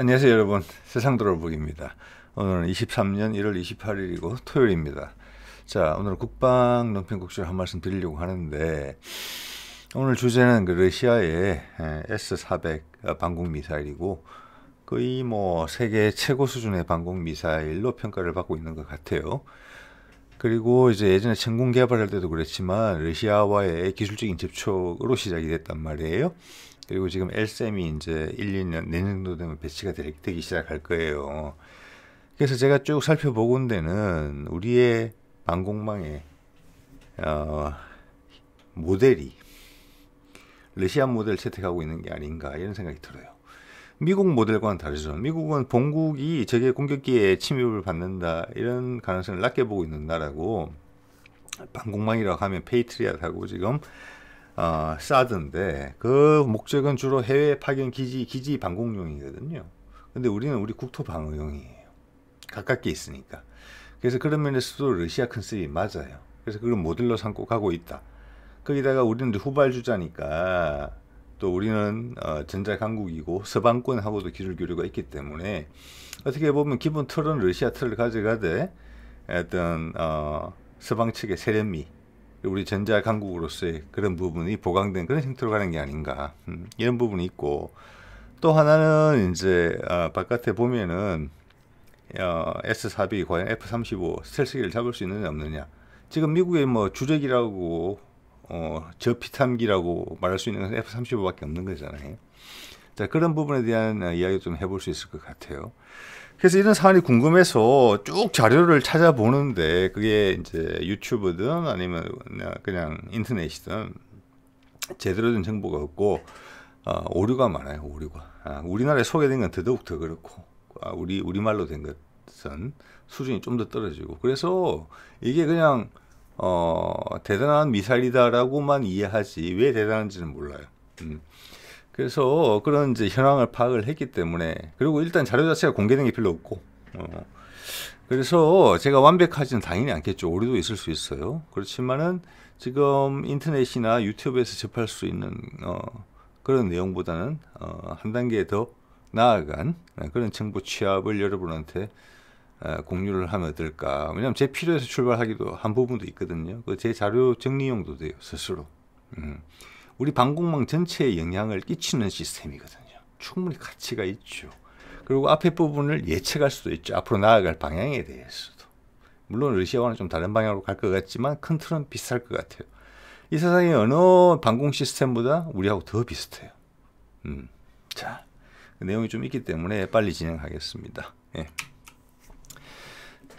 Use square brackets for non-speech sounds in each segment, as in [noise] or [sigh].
안녕하세요 여러분 세상 돌아보기입니다 오늘은 23년 1월 28일이고 토요일입니다 자 오늘 국방 논평국수를한 말씀 드리려고 하는데 오늘 주제는 그 러시아의 S-400 아, 방공미사일이고 거의 뭐 세계 최고 수준의 방공미사일로 평가를 받고 있는 것 같아요 그리고 이제 예전에 천공 개발할 때도 그랬지만 러시아와의 기술적인 접촉으로 시작이 됐단 말이에요 그리고 지금 LSM이 이제 1, 2년 내년도 되면 배치가 되기 시작할 거예요. 그래서 제가 쭉 살펴보건대는 우리의 방공망의 어, 모델이 러시아 모델 채택하고 있는 게 아닌가 이런 생각이 들어요. 미국 모델과는 다르죠. 미국은 본국이 적의 공격기에 침입을 받는다 이런 가능성을 낮게 보고 있는 나라고 방공망이라고 하면 페이트리아하고 지금 어, 사드인데 그 목적은 주로 해외 파견 기지 기지 방공용이거든요. 근데 우리는 우리 국토 방어용이에요. 가깝게 있으니까. 그래서 그런 면에서도 러시아 컨셉이 맞아요. 그래서 그걸 모델로 삼고 가고 있다. 거기다가 우리는 후발주자니까 또 우리는 어, 전자 강국이고 서방권하고도 기술 교류가 있기 때문에 어떻게 보면 기본 틀은 러시아 틀을 가져가되 어떤 어, 서방 측의 세련미 우리 전자 강국으로서의 그런 부분이 보강된 그런 형태로 가는 게 아닌가 음, 이런 부분이 있고 또 하나는 이제 어, 바깥에 보면은 어, S4B 과연 F35 스텔스기를 잡을 수 있느냐 없느냐 지금 미국의 뭐 주력이라고 어, 저피탐기라고 말할 수 있는 건 F35밖에 없는 거잖아요. 자 그런 부분에 대한 이야기 좀 해볼 수 있을 것 같아요. 그래서 이런 사안이 궁금해서 쭉 자료를 찾아보는데 그게 이제 유튜브든 아니면 그냥 인터넷이든 제대로 된 정보가 없고 어, 오류가 많아요. 오류가 아, 우리나라에 소개된 건 더더욱 더 그렇고 아, 우리 우리말로 된 것은 수준이 좀 더 떨어지고 그래서 이게 그냥 어, 대단한 미사일이다라고만 이해하지 왜 대단한지는 몰라요. 음. 그래서 그런 이제 현황을 파악을 했기 때문에 그리고 일단 자료 자체가 공개된 게 별로 없고 어. 그래서 제가 완벽하지는 당연히 않겠죠 오류도 있을 수 있어요 그렇지만은 지금 인터넷이나 유튜브에서 접할 수 있는 어, 그런 내용보다는 어, 한 단계 더 나아간 네, 그런 정보 취합을 여러분한테 어, 공유를 하면 어떨까 왜냐하면 제 필요에서 출발하기도 한 부분도 있거든요 그제 자료 정리용도 돼요 스스로 음. 우리 방공망 전체에 영향을 끼치는 시스템이거든요. 충분히 가치가 있죠. 그리고 앞에 부분을 예측할 수도 있죠. 앞으로 나아갈 방향에 대해서도. 물론 러시아와는 좀 다른 방향으로 갈 것 같지만 큰 틀은 비슷할 것 같아요. 이 세상의 어느 방공 시스템보다 우리하고 더 비슷해요. 음. 자, 그 내용이 좀 있기 때문에 빨리 진행하겠습니다. 예.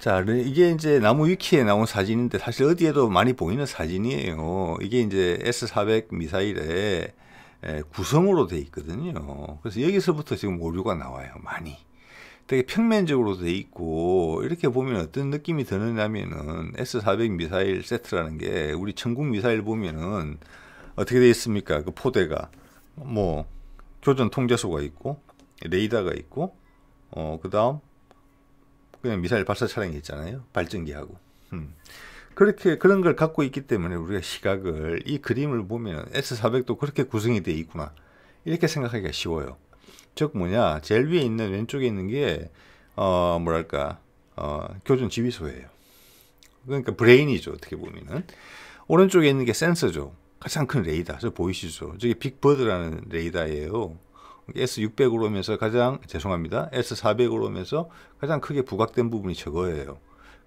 자, 네, 이게 이제 나무 위키에 나온 사진인데 사실 어디에도 많이 보이는 사진이에요. 이게 이제 S400 미사일의 구성으로 돼 있거든요. 그래서 여기서부터 지금 오류가 나와요. 많이. 되게 평면적으로 돼 있고 이렇게 보면 어떤 느낌이 드느냐면은 S400 미사일 세트라는 게 우리 천국 미사일 보면은 어떻게 되어 있습니까? 그 포대가 뭐 교전 통제소가 있고 레이더가 있고 어 그다음 그냥 미사일 발사 차량이 있잖아요. 발전기하고. 음. 그렇게 그런 걸 갖고 있기 때문에 우리가 시각을 이 그림을 보면 S400도 그렇게 구성이 돼 있구나. 이렇게 생각하기가 쉬워요. 즉 뭐냐 제일 위에 있는 왼쪽에 있는 게 어, 뭐랄까 어, 교전 지휘소예요. 그러니까 브레인이죠 어떻게 보면은 오른쪽에 있는 게 센서죠. 가장 큰 레이더. 저 보이시죠? 저게 빅버드라는 레이더예요. S600으로 오면서 가장 죄송합니다. S400으로 오면서 가장 크게 부각된 부분이 저거예요.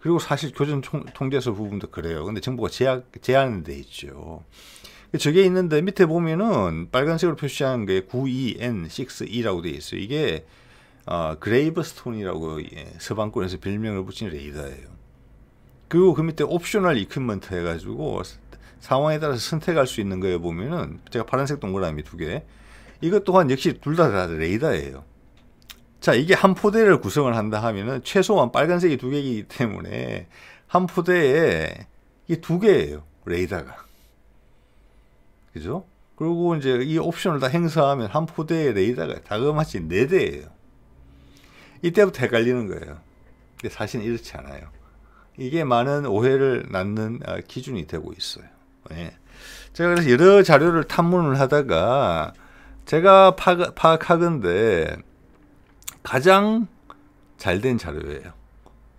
그리고 사실 교전 통제서 부분도 그래요. 근데 정보가 제약, 제한돼 있죠. 저게 있는데 밑에 보면은 빨간색으로 표시한 게9 2 n 6 2라고돼 있어요. 이게 어, 그레이브스톤이라고 예, 서방권에서 별명을 붙인 레이더예요. 그리고 그 밑에 옵셔널 이퀴먼트 해가지고 상황에 따라서 선택할 수 있는 거에 보면은 제가 파란색 동그라미 두 개, 이것 또한 역시 둘다다 레이더예요. 자, 이게 한 포대를 구성을 한다 하면은 최소한 빨간색이 두 개이기 때문에 한 포대에 이게 두 개예요. 레이더가. 그죠? 그리고 이제 이 옵션을 다 행사하면 한 포대에 레이더가 다그마치 네 대예요. 이때부터 헷갈리는 거예요. 근데 사실 이렇지 않아요. 이게 많은 오해를 낳는 아, 기준이 되고 있어요. 예. 제가 그래서 여러 자료를 탐문을 하다가 제가 파악, 파악하건데 가장 잘된 자료예요.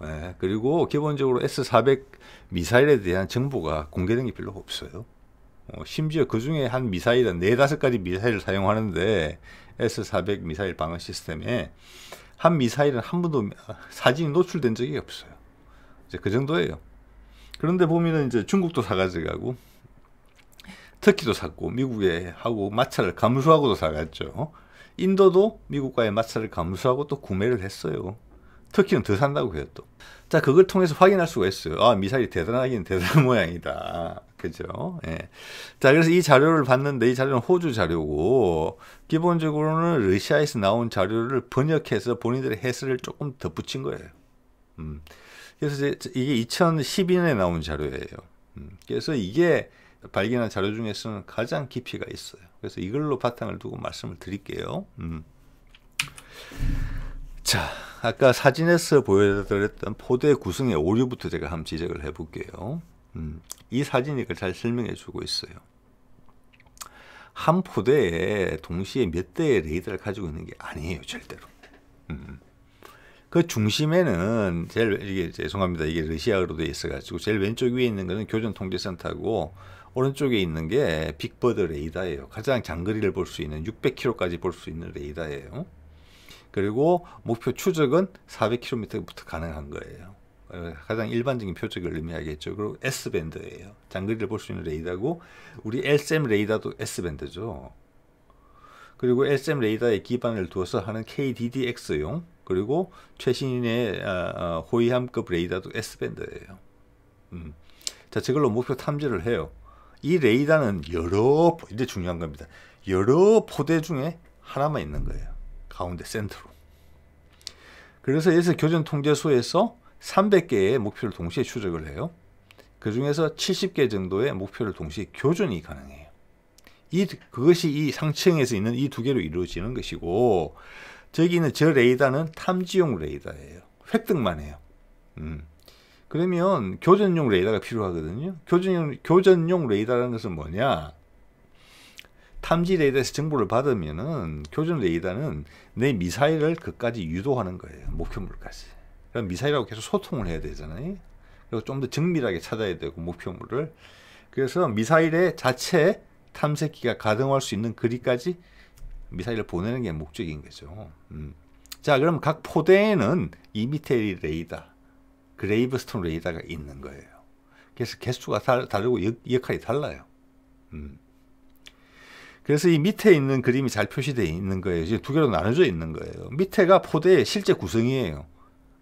예, 그리고 기본적으로 S400 미사일에 대한 정보가 공개된 게 별로 없어요. 어, 심지어 그 중에 한 미사일, 은 네다섯 가지 미사일을 사용하는데 S400 미사일 방어 시스템에 한 미사일은 한 번도 사진이 노출된 적이 없어요. 이제 그 정도예요. 그런데 보면 이제 중국도 사가져고 터키도 샀고 미국에 하고 마찰을 감수하고도 사갔죠. 인도도 미국과의 마찰을 감수하고 또 구매를 했어요. 터키는 더 산다고 해요 또. 자 그걸 통해서 확인할 수가 있어요. 아 미사일이 대단하긴 대단한 [laughs] 모양이다. 그죠? 예. 자 그래서 이 자료를 봤는데 이 자료는 호주 자료고 기본적으로는 러시아에서 나온 자료를 번역해서 본인들의 해설을 조금 덧붙인 거예요. 음. 그래서 이게 2012년에 나온 자료예요. 음. 그래서 이게 발견한 자료 중에서는 가장 깊이가 있어요. 그래서 이걸로 바탕을 두고 말씀을 드릴게요. 음. 자, 아까 사진에서 보여드렸던 포대 구성의 오류부터 제가 한번 지적을 해볼게요. 음. 이 사진이 그걸 잘 설명해주고 있어요. 한 포대에 동시에 몇 대의 레이더를 가지고 있는 게 아니에요, 절대로. 음. 그 중심에는 제일 이게 죄송합니다. 이게 러시아어로 되어 있어가지고 제일 왼쪽 위에 있는 거는 교전통제센터고 오른쪽에 있는 게 빅버드 레이더예요. 가장 장거리를 볼 수 있는 600km까지 볼 수 있는 레이더예요. 그리고 목표 추적은 400km부터 가능한 거예요. 가장 일반적인 표적을 의미하겠죠. 그리고 S밴드예요. 장거리를 볼 수 있는 레이더고 우리 SM 레이더도 S밴드죠. 그리고 SM 레이더에 기반을 두어서 하는 KDDX용 그리고 최신의 어, 어, 호위함급 레이더도 S밴드예요. 음. 자, 저걸로 목표 탐지를 해요. 이 레이더는 여러 이제 중요한 겁니다. 여러 포대 중에 하나만 있는 거예요. 가운데 센터로. 그래서 여기서 교전 통제소에서 300개의 목표를 동시에 추적을 해요. 그 중에서 70개 정도의 목표를 동시에 교전이 가능해요. 이 그것이 이 상층에서 있는 이 두 개로 이루어지는 것이고 저기 있는 저 레이더는 탐지용 레이더예요. 획득만 해요. 음. 그러면 교전용 레이더가 필요하거든요. 교전용, 교전용 레이더라는 것은 뭐냐? 탐지 레이더에서 정보를 받으면은 교전 레이더는 내 미사일을 그까지 유도하는 거예요. 목표물까지. 그럼 미사일하고 계속 소통을 해야 되잖아요. 그리고 좀 더 정밀하게 찾아야 되고 목표물을. 그래서 미사일의 자체 탐색기가 가동할 수 있는 거리까지 미사일을 보내는 게 목적인 거죠. 음. 자, 그럼 각 포대에는 이미테리 레이다, 그레이브스톤 레이다가 있는 거예요. 그래서 개수가 다, 다르고 역, 역할이 달라요. 음. 그래서 이 밑에 있는 그림이 잘 표시되어 있는 거예요. 지금 두 개로 나눠져 있는 거예요. 밑에가 포대의 실제 구성이에요.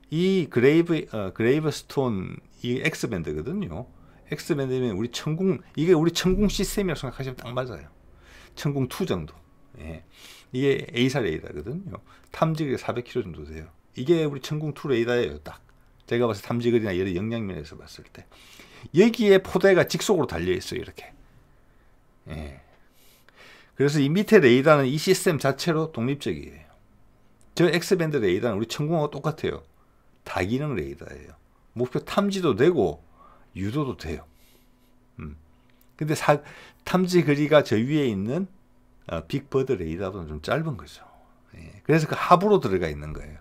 이 그레이브 어, 그레이브스톤 이엑밴드거든요엑밴드면 우리 천궁 이게 우리 천궁 시스템이라고 생각하시면 딱 맞아요. 천궁 2 정도. 예. 이게 A사 레이더거든요. 탐지글이 400km 정도 돼요. 이게 우리 천궁2 레이더예요, 딱. 제가 봤을 때 탐지글이나 여러 영향면에서 봤을 때. 여기에 포대가 직속으로 달려있어요, 이렇게. 예. 그래서 이 밑에 레이더는 이 시스템 자체로 독립적이에요. 저 X밴드 레이더는 우리 천궁하고 똑같아요. 다기능 레이더예요. 목표 탐지도 되고 유도도 돼요. 음. 근데 사, 탐지 거리가 저 위에 있는 어, 빅버드 레이더보좀 짧은 거죠. 예. 그래서 그 합으로 들어가 있는 거예요.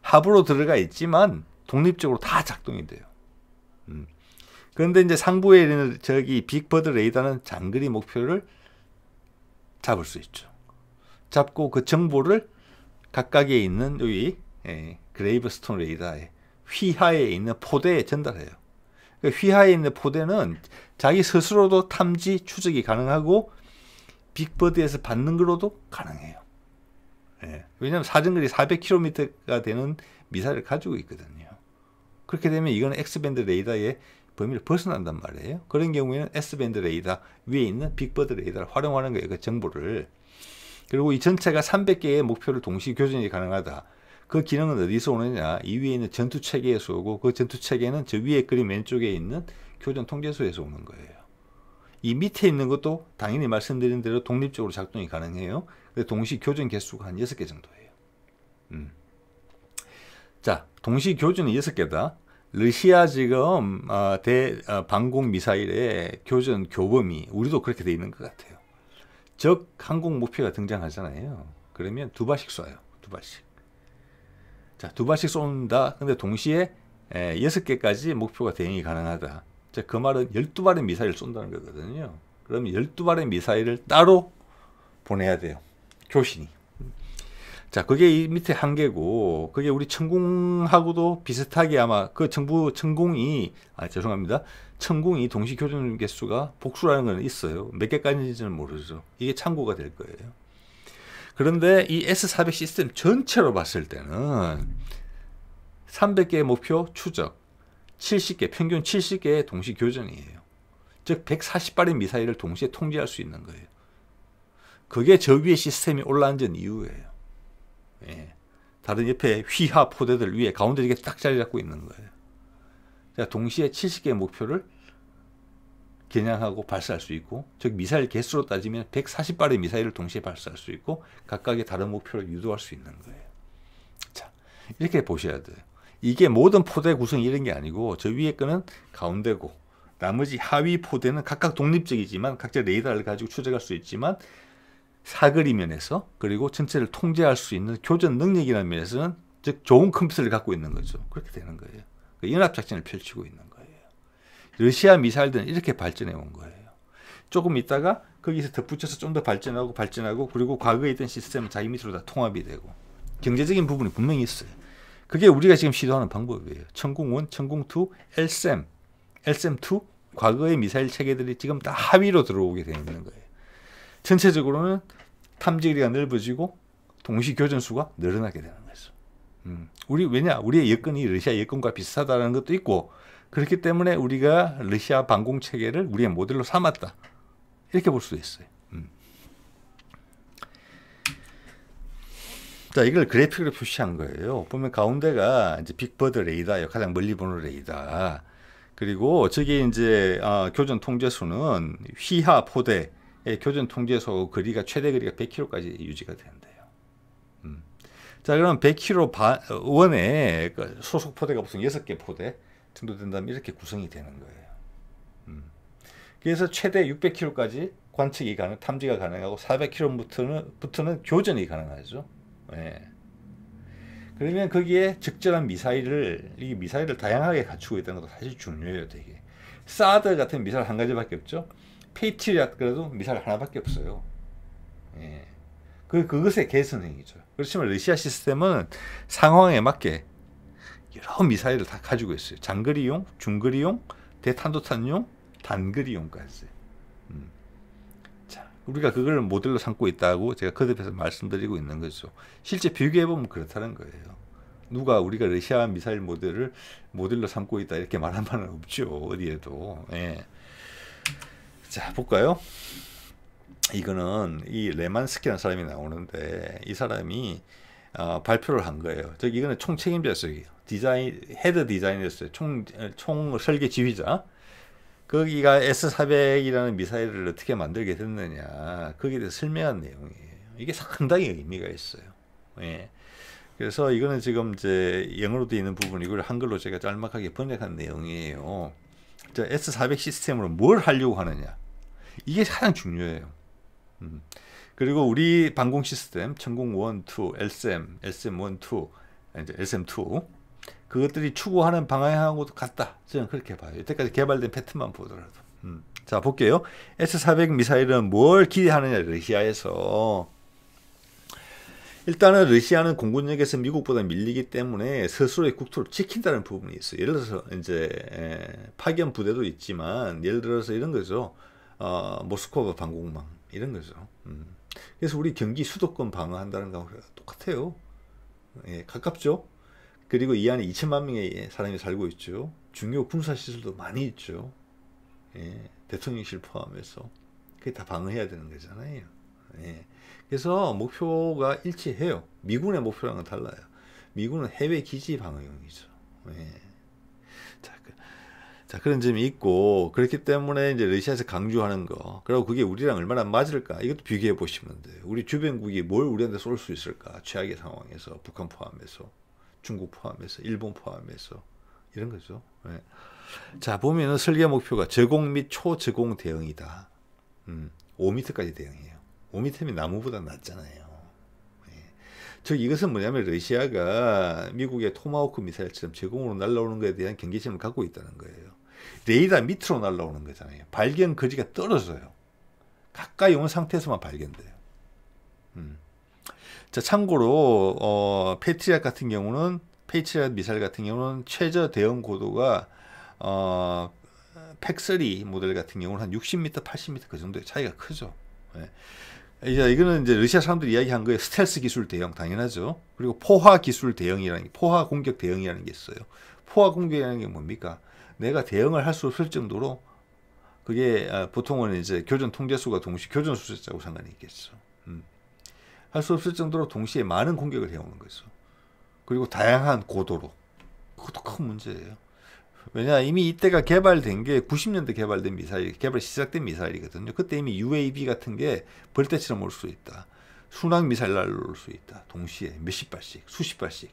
합으로 들어가 있지만 독립적으로 다 작동이 돼요. 음. 그런데 이제 상부에 있는 저기 빅버드 레이더는 장거리 목표를 잡을 수 있죠. 잡고 그 정보를 각각에 있는 여기 예, 그레이브스톤 레이더에 휘하에 있는 포대에 전달해요. 그 휘하에 있는 포대는 자기 스스로도 탐지 추적이 가능하고 빅버드에서 받는 걸로도 가능해요. 예. 왜냐하면 사정거리 400km가 되는 미사를 가지고 있거든요. 그렇게 되면 이건 X밴드 레이더의 범위를 벗어난단 말이에요. 그런 경우에는 S밴드 레이더 위에 있는 빅버드 레이더를 활용하는 거예요. 그 정보를. 그리고 이 전체가 300개의 목표를 동시 교전이 가능하다. 그 기능은 어디서 오느냐? 이 위에 있는 전투체계에서 오고 그 전투체계는 저 위에 그림 왼쪽에 있는 교전 통제소에서 오는 거예요. 이 밑에 있는 것도 당연히 말씀드린 대로 독립적으로 작동이 가능해요. 근데 동시 교전 개수가 한 6개 정도예요. 음. 자, 동시 교전이 6개다. 러시아 지금 어, 대 어, 방공 미사일의 교전 교범이 우리도 그렇게 돼 있는 것 같아요. 적 항공 목표가 등장하잖아요. 그러면 두 발씩 쏴요. 두 발씩. 자, 두 발씩 쏜다. 근데 동시에 에, 6개까지 목표가 대응이 가능하다. 이제 그 말은 12발의 미사일을 쏜다는 거거든요. 그럼 12발의 미사일을 따로 보내야 돼요. 교신이. 자, 그게 이 밑에 한계고, 그게 우리 천공하고도 비슷하게 아마 그 정부 천공이, 아, 죄송합니다. 천공이 동시 교전 개수가 복수라는 건 있어요. 몇 개까지인지는 모르죠. 이게 참고가 될 거예요. 그런데 이 S400 시스템 전체로 봤을 때는 300개의 목표 추적, 70개, 평균 70개의 동시 교전이에요. 즉 140발의 미사일을 동시에 통제할 수 있는 거예요. 그게 저위의 시스템이 올라앉은 이유예요. 예. 다른 옆에 휘하 포대들 위에 가운데 이게 딱 자리 잡고 있는 거예요. 자, 동시에 70개의 목표를 겨냥하고 발사할 수 있고 즉 미사일 개수로 따지면 140발의 미사일을 동시에 발사할 수 있고 각각의 다른 목표를 유도할 수 있는 거예요. 자, 이렇게 보셔야 돼요. 이게 모든 포대 구성이 이런 게 아니고 저 위에 거는 가운데고 나머지 하위 포대는 각각 독립적이지만 각자 레이더를 가지고 추적할 수 있지만 사거리 면에서 그리고 전체를 통제할 수 있는 교전 능력이라는 면에서는 즉 좋은 컴퓨터를 갖고 있는 거죠. 그렇게 되는 거예요. 그 연합작전을 펼치고 있는 거예요. 러시아 미사일들은 이렇게 발전해 온 거예요. 조금 있다가 거기서 덧붙여서 좀 더 발전하고 발전하고 그리고 과거에 있던 시스템은 자기 밑으로 다 통합이 되고 경제적인 부분이 분명히 있어요. 그게 우리가 지금 시도하는 방법이에요. 천궁1, 천궁2, 엘셈, 엘셈2 과거의 미사일 체계들이 지금 다 하위로 들어오게 되어 있는 거예요. 전체적으로는 탐지기가 넓어지고 동시 교전수가 늘어나게 되는 거죠. 음, 우리 왜냐 우리의 여건이 러시아 여건과 비슷하다는 것도 있고 그렇기 때문에 우리가 러시아 방공 체계를 우리의 모델로 삼았다 이렇게 볼수 있어요. 자, 이걸 그래픽으로 표시한 거예요. 보면 가운데가 이제 빅버드 레이더예요. 가장 멀리 보는 레이더. 그리고 저기 이제 어, 교전 통제수는 휘하 포대의 예, 교전 통제수 거리가 최대 거리가 100km까지 유지가 되는요 음. 자, 그럼 100km 원에 그 소속 포대가 보통 6개 포대 정도 된다면 이렇게 구성이 되는 거예요. 음. 그래서 최대 600km까지 관측이 가능, 탐지가 가능하고 400km부터는 부터는 교전이 가능하죠. 예. 그러면 거기에 적절한 미사일을 이 미사일을 다양하게 갖추고 있다는 것도 사실 중요해요, 되게. 사드 같은 미사일 한 가지밖에 없죠. 페이트리앗 그래도 미사일 하나밖에 없어요. 예. 그 그것의 개선행이죠. 그렇지만 러시아 시스템은 상황에 맞게 여러 미사일을 다 가지고 있어요. 장거리용, 중거리용, 대탄도탄용, 단거리용까지. 우리가 그걸 모델로 삼고 있다고 제가 거듭해서 말씀드리고 있는 거죠. 실제 비교해보면 그렇다는 거예요. 누가 우리가 러시아 미사일 모델을 모델로 삼고 있다 이렇게 말한 바는 없죠. 어디에도. 예. 자, 볼까요? 이거는 이 레만스키라는 사람이 나오는데 이 사람이 어, 발표를 한 거예요. 즉 이거는 총책임자였어요. 디자인 헤드 디자이너어요 총, 어, 총 설계 지휘자. 거기가 S400이라는 미사일을 어떻게 만들게 됐느냐 거기에 대해 설명한 내용이에요. 이게 상당히 의미가 있어요. 예. 그래서 이거는 지금 이제 영어로 되어 있는 부분 이걸 한글로 제가 짤막하게 번역한 내용이에요. 자, S400 시스템으로 뭘 하려고 하느냐 이게 가장 중요해요. 음. 그리고 우리 방공 시스템 천공 1, 2, LSM, SM1, 2, 이제 SM2 그것들이 추구하는 방향하고도 같다. 저는 그렇게 봐요. 여태까지 개발된 패턴만 보더라도. 음. 자, 볼게요. S400 미사일은 뭘 기대하느냐, 러시아에서. 일단은 러시아는 공군력에서 미국보다 밀리기 때문에 스스로의 국토를 지킨다는 부분이 있어요. 예를 들어서 이제 파견 부대도 있지만 예를 들어서 이런 거죠. 어, 모스크바 방공망 이런 거죠. 음. 그래서 우리 경기 수도권 방어한다는 거 똑같아요. 예, 가깝죠. 그리고 이 안에 2천만 명의 사람이 살고 있죠. 중요 군사 시설도 많이 있죠. 예, 대통령실 포함해서 그게 다 방어해야 되는 거잖아요. 예. 그래서 목표가 일치해요. 미군의 목표랑은 달라요. 미군은 해외 기지 방어용이죠. 예. 자, 그, 자, 그런 점이 있고 그렇기 때문에 이제 러시아에서 강조하는 거. 그리고 그게 우리랑 얼마나 맞을까? 이것도 비교해 보시면 돼요. 우리 주변국이 뭘 우리한테 쏠 수 있을까? 최악의 상황에서 북한 포함해서. 중국 포함해서 일본 포함해서 이런 거죠. 네. 자 보면은 설계 목표가 저공 및 초저공 대형이다. 음, 5m까지 대형이요 5m면 나무보다 낮잖아요. 네. 즉 이것은 뭐냐면 러시아가 미국의 토마호크 미사일처럼 제공으로 날아오는 것에 대한 경계심을 갖고 있다는 거예요. 레이더 밑으로 날아오는 거잖아요. 발견 거리가 떨어져요. 가까이 온 상태에서만 발견돼요. 음. 자, 참고로 어, 페트리아 같은 경우는 페트리아 미사일 같은 경우는 최저 대응 고도가 어, 팩3 모델 같은 경우는 한 60m, 80m 그 정도의 차이가 크죠. 예. 이제 이거는 이제 러시아 사람들이 이야기한 거에 스텔스 기술 대응 당연하죠. 그리고 포화 기술 대응이라는 게, 포화 공격 대응이라는게 있어요. 포화 공격이라는 게 뭡니까? 내가 대응을 할 수 없을 정도로 그게 아, 보통은 이제 교전 통제수가 동시 교전 수세자고 상관이 있겠죠. 할수 없을 정도로 동시에 많은 공격을 해오는 거죠. 그리고 다양한 고도로. 그것도 큰 문제예요. 왜냐 이미 이때가 개발된 게 90년대 개발된 미사일, 개발 시작된 미사일이거든요. 그때 이미 UAV 같은 게 벌떼처럼 올 수 있다. 순항 미사일 날로 올 수 있다. 동시에 몇십 발씩, 수십 발씩,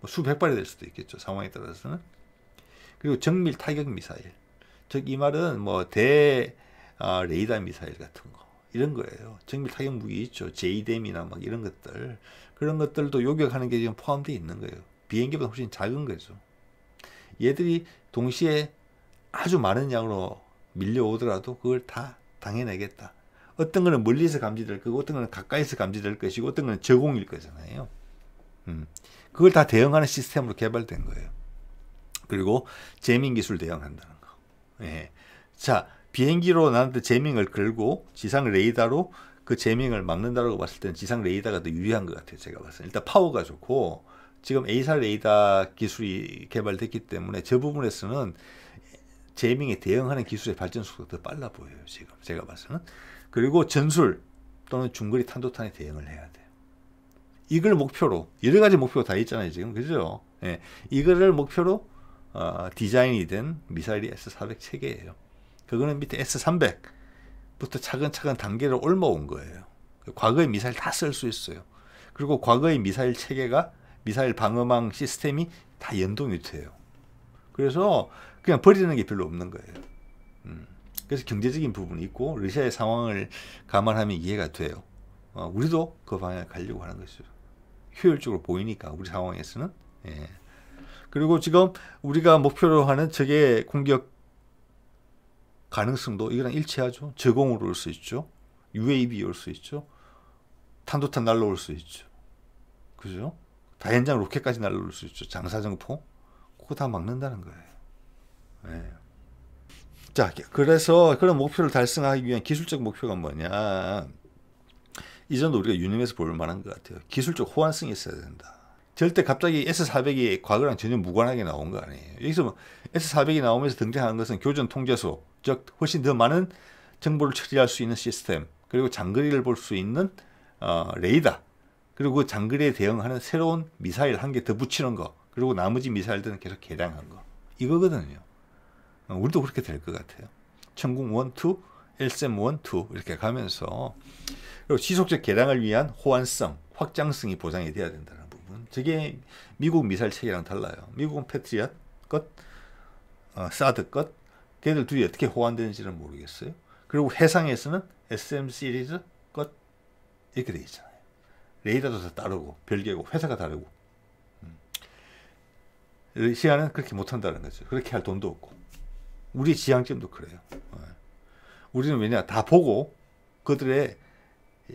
뭐 수백 발이 될 수도 있겠죠. 상황에 따라서는. 그리고 정밀 타격 미사일. 즉 이 말은 뭐대 아, 레이더 미사일 같은 거. 이런 거예요. 정밀 타격 무기 있죠. 제댐이나막 이런 것들. 그런 것들도 요격하는 게 지금 포함되어 있는 거예요. 비행기보다 훨씬 작은 거죠. 얘들이 동시에 아주 많은 양으로 밀려오더라도 그걸 다 당해내겠다. 어떤 거는 멀리서 감지될 거고 어떤 거는 가까이서 감지될 것이고 어떤 거는 저공일 거잖아요. 음. 그걸 다 대응하는 시스템으로 개발된 거예요. 그리고 재민기술 대응한다는 거. 예. 자, 비행기로 나한테 제밍을 걸고 지상 레이더로 그 제밍을 막는다라고 봤을 때는 지상 레이더가 더 유리한 것 같아요. 제가 봤을 때 일단 파워가 좋고 지금 A사 레이더 기술이 개발됐기 때문에 저 부분에서는 제밍에 대응하는 기술의 발전 속도가 더 빨라 보여요. 지금 제가 봤을 때는 그리고 전술 또는 중거리 탄도탄에 대응을 해야 돼요. 이걸 목표로 여러 가지 목표가 다 있잖아요. 지금 그죠? 예, 이거를 목표로 어, 디자인이 된 미사일이 S400 체계예요. 그거는 밑에 S300부터 차근차근 단계를 올라온 거예요. 과거의 미사일 다 쓸 수 있어요. 그리고 과거의 미사일 체계가 미사일 방어망 시스템이 다 연동이 돼요. 그래서 그냥 버리는 게 별로 없는 거예요. 음. 그래서 경제적인 부분이 있고 러시아의 상황을 감안하면 이해가 돼요. 어, 우리도 그 방향을 가려고 하는 것이죠. 효율적으로 보이니까 우리 상황에서는. 예. 그리고 지금 우리가 목표로 하는 적의 공격 가능성도 이거랑 일치하죠. 저공으로 올 수 있죠. UAV 올 수 있죠. 탄도탄 날라올 수 있죠. 그죠? 다현장 로켓까지 날라올 수 있죠. 장사정포. 그거 다 막는다는 거예요. 네. 자, 그래서 그런 목표를 달성하기 위한 기술적 목표가 뭐냐. 이전도 우리가 유념해서 볼 만한 것 같아요. 기술적 호환성이 있어야 된다. 절대 갑자기 S400이 과거랑 전혀 무관하게 나온 거 아니에요. 여기서 뭐 S400이 나오면서 등장하는 것은 교전 통제소, 즉 훨씬 더 많은 정보를 처리할 수 있는 시스템 그리고 장거리를 볼 수 있는 어, 레이더 그리고 그 장거리에 대응하는 새로운 미사일 한 개 더 붙이는 거 그리고 나머지 미사일들은 계속 개량한 거 이거거든요 어, 우리도 그렇게 될 것 같아요 천궁 1, 2, 엘셈 1, 2 이렇게 가면서 그리고 지속적 개량을 위한 호환성 확장성이 보장이 돼야 된다는 부분 저게 미국 미사일 체계랑 달라요 미국은 패트리엇 것 어, 사드 것 걔들 둘이 어떻게 호환되는지는 모르겠어요. 그리고 해상에서는 SM 시리즈 것 이렇게 돼 있잖아요. 레이더도 다 다르고 별개고 회사가 다르고 러시아는 음. 그렇게 못한다는 거죠. 그렇게 할 돈도 없고 우리 지향점도 그래요. 어. 우리는 왜냐 다 보고 그들의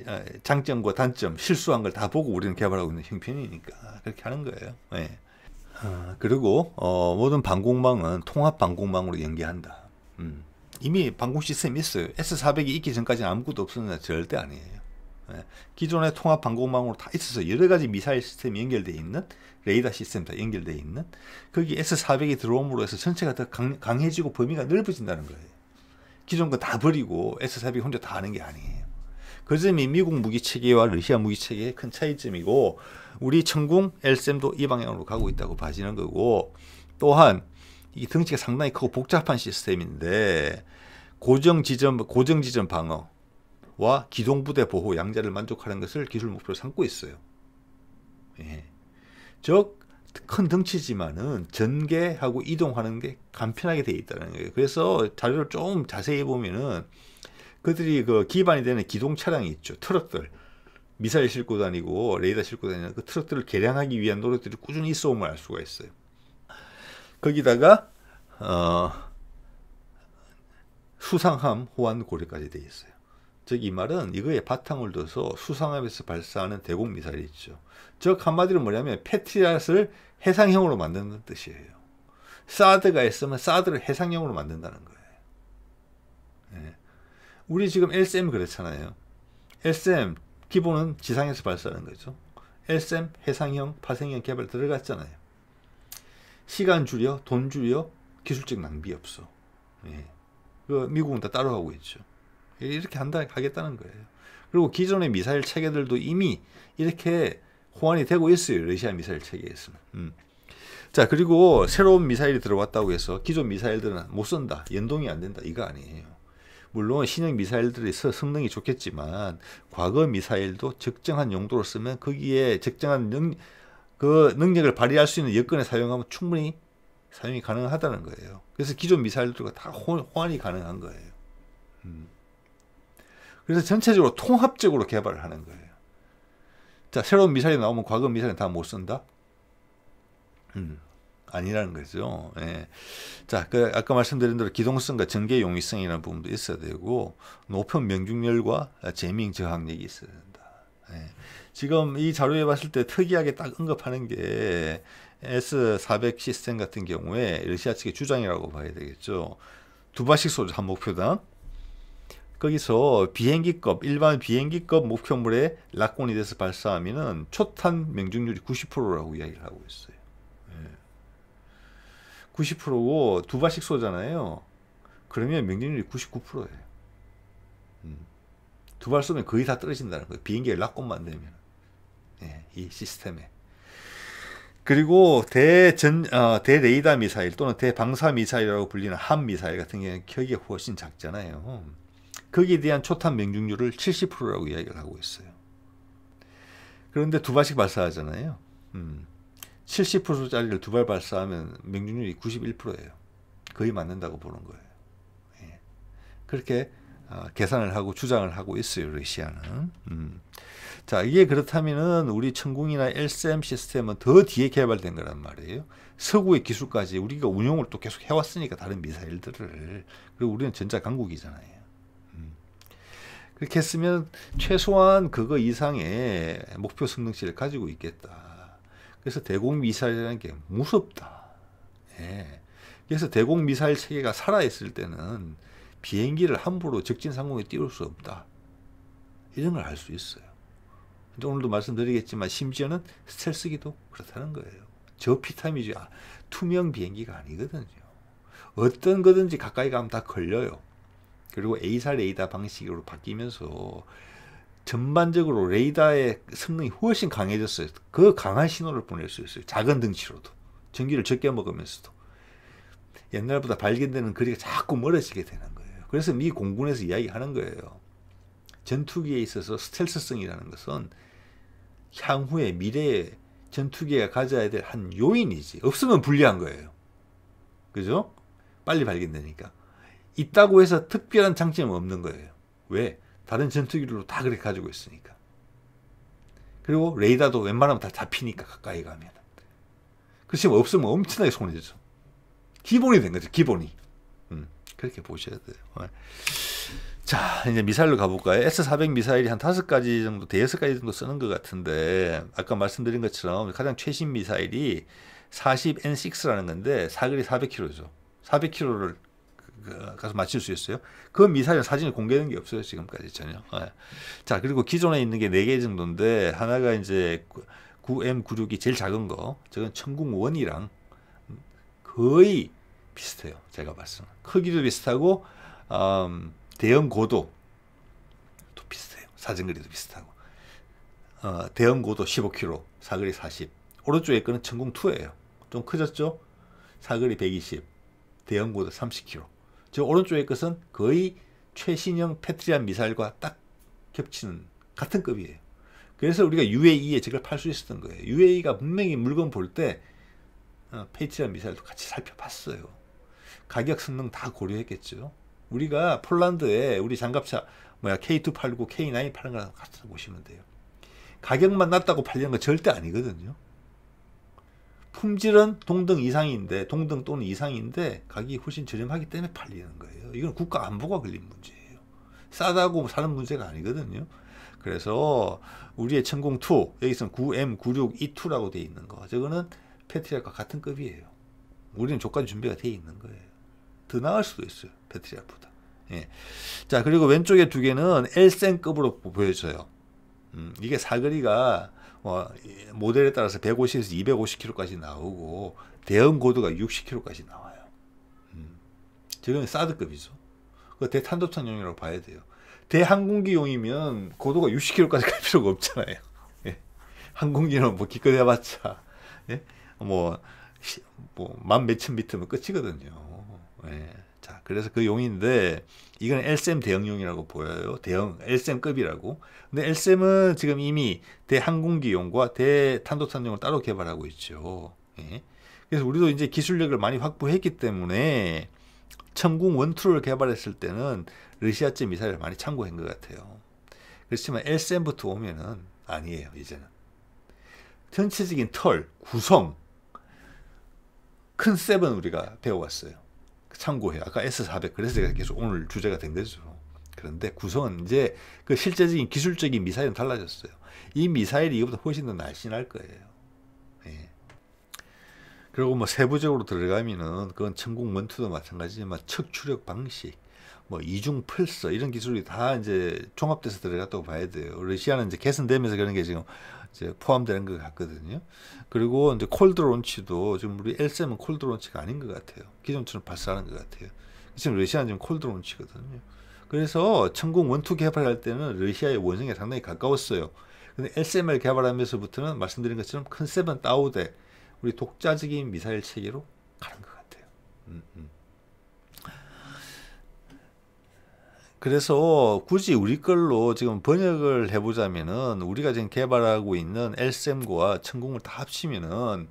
아, 장점과 단점, 실수한 걸 다 보고 우리는 개발하고 있는 형편이니까 그렇게 하는 거예요. 네. 어, 그리고 어, 모든 방공망은 통합 방공망으로 연계한다. 음. 이미 방공 시스템이 있어요. S400이 있기 전까지는 아무것도 없었는데 절대 아니에요. 예. 기존의 통합 방공망으로 다 있어서 여러 가지 미사일 시스템이 연결되어 있는 레이더 시스템 다 연결되어 있는 거기 S400이 들어옴으로 해서 전체가 더 강, 강해지고 범위가 넓어진다는 거예요. 기존 거 다 버리고 S400 혼자 다 하는 게 아니에요. 그 점이 미국 무기체계와 러시아 무기체계의 큰 차이점이고 우리 천궁 엘셈도 이 방향으로 가고 있다고 봐지는 거고 또한 이 덩치가 상당히 크고 복잡한 시스템인데 고정 지점 고정 지점 방어와 기동 부대 보호 양자를 만족하는 것을 기술 목표로 삼고 있어요. 예. 즉, 큰 덩치지만은 전개하고 이동하는 게 간편하게 되어 있다는 거예요. 그래서 자료를 좀 자세히 보면은 그들이 그 기반이 되는 기동 차량이 있죠. 트럭들. 미사일 싣고 다니고 레이더 싣고 다니는 그 트럭들을 개량하기 위한 노력들이 꾸준히 있어옴을 알 수가 있어요. 거기다가 어, 수상함 호환 고리까지돼 있어요. 즉 이 말은 이거에 바탕을 둬서 수상함에서 발사하는 대공 미사일이 있죠. 즉 한마디로 뭐냐면 패트리앗을 해상형으로 만드는 뜻이에요. 사드가 있으면 사드를 해상형으로 만든다는 거예요. 우리 지금 s m 그랬잖아요. SM 기본은 지상에서 발사하는 거죠. SM 해상형, 파생형 개발 들어갔잖아요. 시간 줄여, 돈 줄여, 기술적 낭비 없어. 예. 그 미국은 다 따로 하고 있죠. 예, 이렇게 한다 하겠다는 거예요. 그리고 기존의 미사일 체계들도 이미 이렇게 호환이 되고 있어요. 러시아 미사일 체계에서는. 음. 자 그리고 새로운 미사일이 들어왔다고 해서 기존 미사일들은 못쏜다 연동이 안 된다. 이거 아니에요. 물론 신형 미사일들의 성능이 좋겠지만 과거 미사일도 적정한 용도로 쓰면 거기에 적정한 능, 그 능력을 발휘할 수 있는 여건에 사용하면 충분히 사용이 가능하다는 거예요. 그래서 기존 미사일들과 다 호환이 가능한 거예요. 음. 그래서 전체적으로 통합적으로 개발을 하는 거예요. 자, 새로운 미사일이 나오면 과거 미사일은 다 못 쓴다? 음, 아니라는 거죠. 예. 자, 그 아까 말씀드린 대로 기동성과 전개 용이성이라는 부분도 있어야 되고 높은 명중률과 재밍 저항력이 있어야 된다. 예. 지금 이 자료에 봤을 때 특이하게 딱 언급하는 게 S400 시스템 같은 경우에 러시아 측의 주장이라고 봐야 되겠죠. 두 발씩 쏘죠. 한 목표당. 거기서 비행기급 일반 비행기급 목표물에 락곤이 돼서 발사하면은 초탄 명중률이 90%라고 이야기를 하고 있어요. 90%고 두 발씩 쏘잖아요. 그러면 명중률이 99%예요. 음. 두발 쏘면 거의 다 떨어진다는 거예요. 비행기 연락권만 되면. 예, 이 시스템에. 그리고 대전 어, 대레이다 미사일 또는 대방사 미사일이라고 불리는 함 미사일 같은 경우 격이 훨씬 작잖아요. 거기에 대한 초탄 명중률을 70%라고 이야기를 하고 있어요. 그런데 두 발씩 발사하잖아요. 음. 70%짜리를 두 발 발사하면 명중률이 91%예요. 거의 맞는다고 보는 거예요. 예. 그렇게 어, 계산을 하고 주장을 하고 있어요. 러시아는. 음. 자 이게 그렇다면 우리 천궁이나 LCM 시스템은 더 뒤에 개발된 거란 말이에요. 서구의 기술까지 우리가 운용을 또 계속 해왔으니까 다른 미사일들을 그리고 우리는 전자 강국이잖아요. 음. 그렇게 했으면 최소한 그거 이상의 목표 성능치를 가지고 있겠다. 그래서 대공 미사일이라는 게 무섭다. 예. 그래서 대공 미사일 체계가 살아 있을 때는 비행기를 함부로 적진 상공에 띄울 수 없다. 이런 걸 알 수 있어요. 오늘도 말씀드리겠지만 심지어는 스텔스기도 그렇다는 거예요. 저피탐이죠. 아, 투명 비행기가 아니거든요. 어떤 거든지 가까이 가면 다 걸려요. 그리고 A살 A다 방식으로 바뀌면서 전반적으로 레이더의 성능이 훨씬 강해졌어요. 그 강한 신호를 보낼 수 있어요. 작은 등치로도. 전기를 적게 먹으면서도. 옛날보다 발견되는 거리가 자꾸 멀어지게 되는 거예요. 그래서 미 공군에서 이야기하는 거예요. 전투기에 있어서 스텔스성이라는 것은 향후에 미래에 전투기가 가져야 될 한 요인이지. 없으면 불리한 거예요. 그죠? 빨리 발견되니까. 있다고 해서 특별한 장점은 없는 거예요. 왜? 다른 전투기들도 다 그렇게 가지고 있으니까. 그리고 레이더도 웬만하면 다 잡히니까 가까이 가면. 그렇지 없으면 엄청나게 손해죠. 기본이 된 거죠. 기본이. 음, 그렇게 보셔야 돼요. 어. 자, 이제 미사일로 가볼까요? S400 미사일이 한 다섯 가지 정도, 대여섯 가지 정도 쓰는 것 같은데, 아까 말씀드린 것처럼 가장 최신 미사일이 40N6라는 건데, 사거리 400km죠. 400km를 그, 가서 맞힐 수 있어요. 그미사일 사진이 공개된 게 없어요 지금까지 전혀. 네. 자 그리고 기존에 있는 게네개 정도인데 하나가 이제 9M96이 제일 작은 거, 저건 천궁원이랑 거의 비슷해요. 제가 봤을 때 크기도 비슷하고 음, 대형 고도 또 비슷해요. 사진거리도 비슷하고 어, 대형 고도 15km, 사거리 40. 오른쪽에 거는 천궁2예요. 좀 커졌죠? 사거리 120, 대형 고도 30km. 저 오른쪽의 것은 거의 최신형 패트리안 미사일과 딱 겹치는 같은 급이에요. 그래서 우리가 UAE에 저걸 팔 수 있었던 거예요. UAE가 분명히 물건 볼때 어, 페트리안 미사일도 같이 살펴봤어요. 가격 성능 다 고려했겠죠. 우리가 폴란드에 우리 장갑차 뭐야 K2 팔고 K9 파는 거랑 같이 보시면 돼요. 가격만 낮다고 팔리는 거 절대 아니거든요. 품질은 동등 이상인데 동등 또는 이상인데 가격이 훨씬 저렴하기 때문에 팔리는 거예요. 이건 국가 안보가 걸린 문제예요. 싸다고 사는 문제가 아니거든요. 그래서 우리의 천공2 여기서는 9 m 9 6 2라고돼 있는 거 저거는 패트리아과 같은 급이에요. 우리는 조건 준비가 돼 있는 거예요. 더 나을 수도 있어요. 패트리아보다. 예. 자 그리고 왼쪽에 두 개는 엘센급으로 보여져요. 음, 이게 사거리가 뭐 모델에 따라서 150에서 250kg까지 나오고 대응 고도가 60kg까지 나와요. 지금 음. 사드급이죠. 그 대탄도탄용이라고 봐야 돼요. 대항공기용이면 고도가 60km까지 갈 필요가 없잖아요. 예. 항공기는 뭐 기껏 해봤자, 예? 뭐, 시, 뭐, 만 몇천 미터면 뭐 끝이거든요. 예. 자, 그래서 그 용인데, 이건 LSM 대형용이라고 보여요. 대형 LSM급이라고. 근데 LSM은 지금 이미 대항공기용과 대탄도탄용을 따로 개발하고 있죠. 예. 그래서 우리도 이제 기술력을 많이 확보했기 때문에 천궁 원투를 개발했을 때는 러시아제 미사일을 많이 참고한 것 같아요. 그렇지만 LSM부터 오면은 아니에요. 이제는 전체적인 털 구성 큰 셉은 우리가 배워왔어요. 참고해요. 아까 S400 그래서 제가 계속 오늘 주제가 된 거죠. 그런데 구성은 이제 그 실제적인 기술적인 미사일은 달라졌어요. 이 미사일이 이거보다 훨씬 더 날씬할 거예요. 예. 그리고 뭐 세부적으로 들어가면은 그건 천국 원투도 마찬가지지만 척추력 방식, 뭐 이중 플서 이런 기술이 다 이제 종합돼서 들어갔다고 봐야 돼요. 러시아는 이제 개선되면서 그런 게 지금 이제 포함되는 것 같거든요. 그리고 이제 콜드 론치도 지금 우리 LCM은 콜드 론치가 아닌 것 같아요. 기존처럼 발사하는 것 같아요. 지금 러시아는 지금 콜드 론치거든요. 그래서 천궁 원투 개발할 때는 러시아의 원성에 상당히 가까웠어요. 근데 SM을 개발하면서부터는 말씀드린 것처럼 컨셉은 다우데 우리 독자적인 미사일 체계로 가는 것 같아요. 음, 음. 그래서 굳이 우리 걸로 지금 번역을 해보자면은 우리가 지금 개발하고 있는 엘셈과 천공을 다 합치면은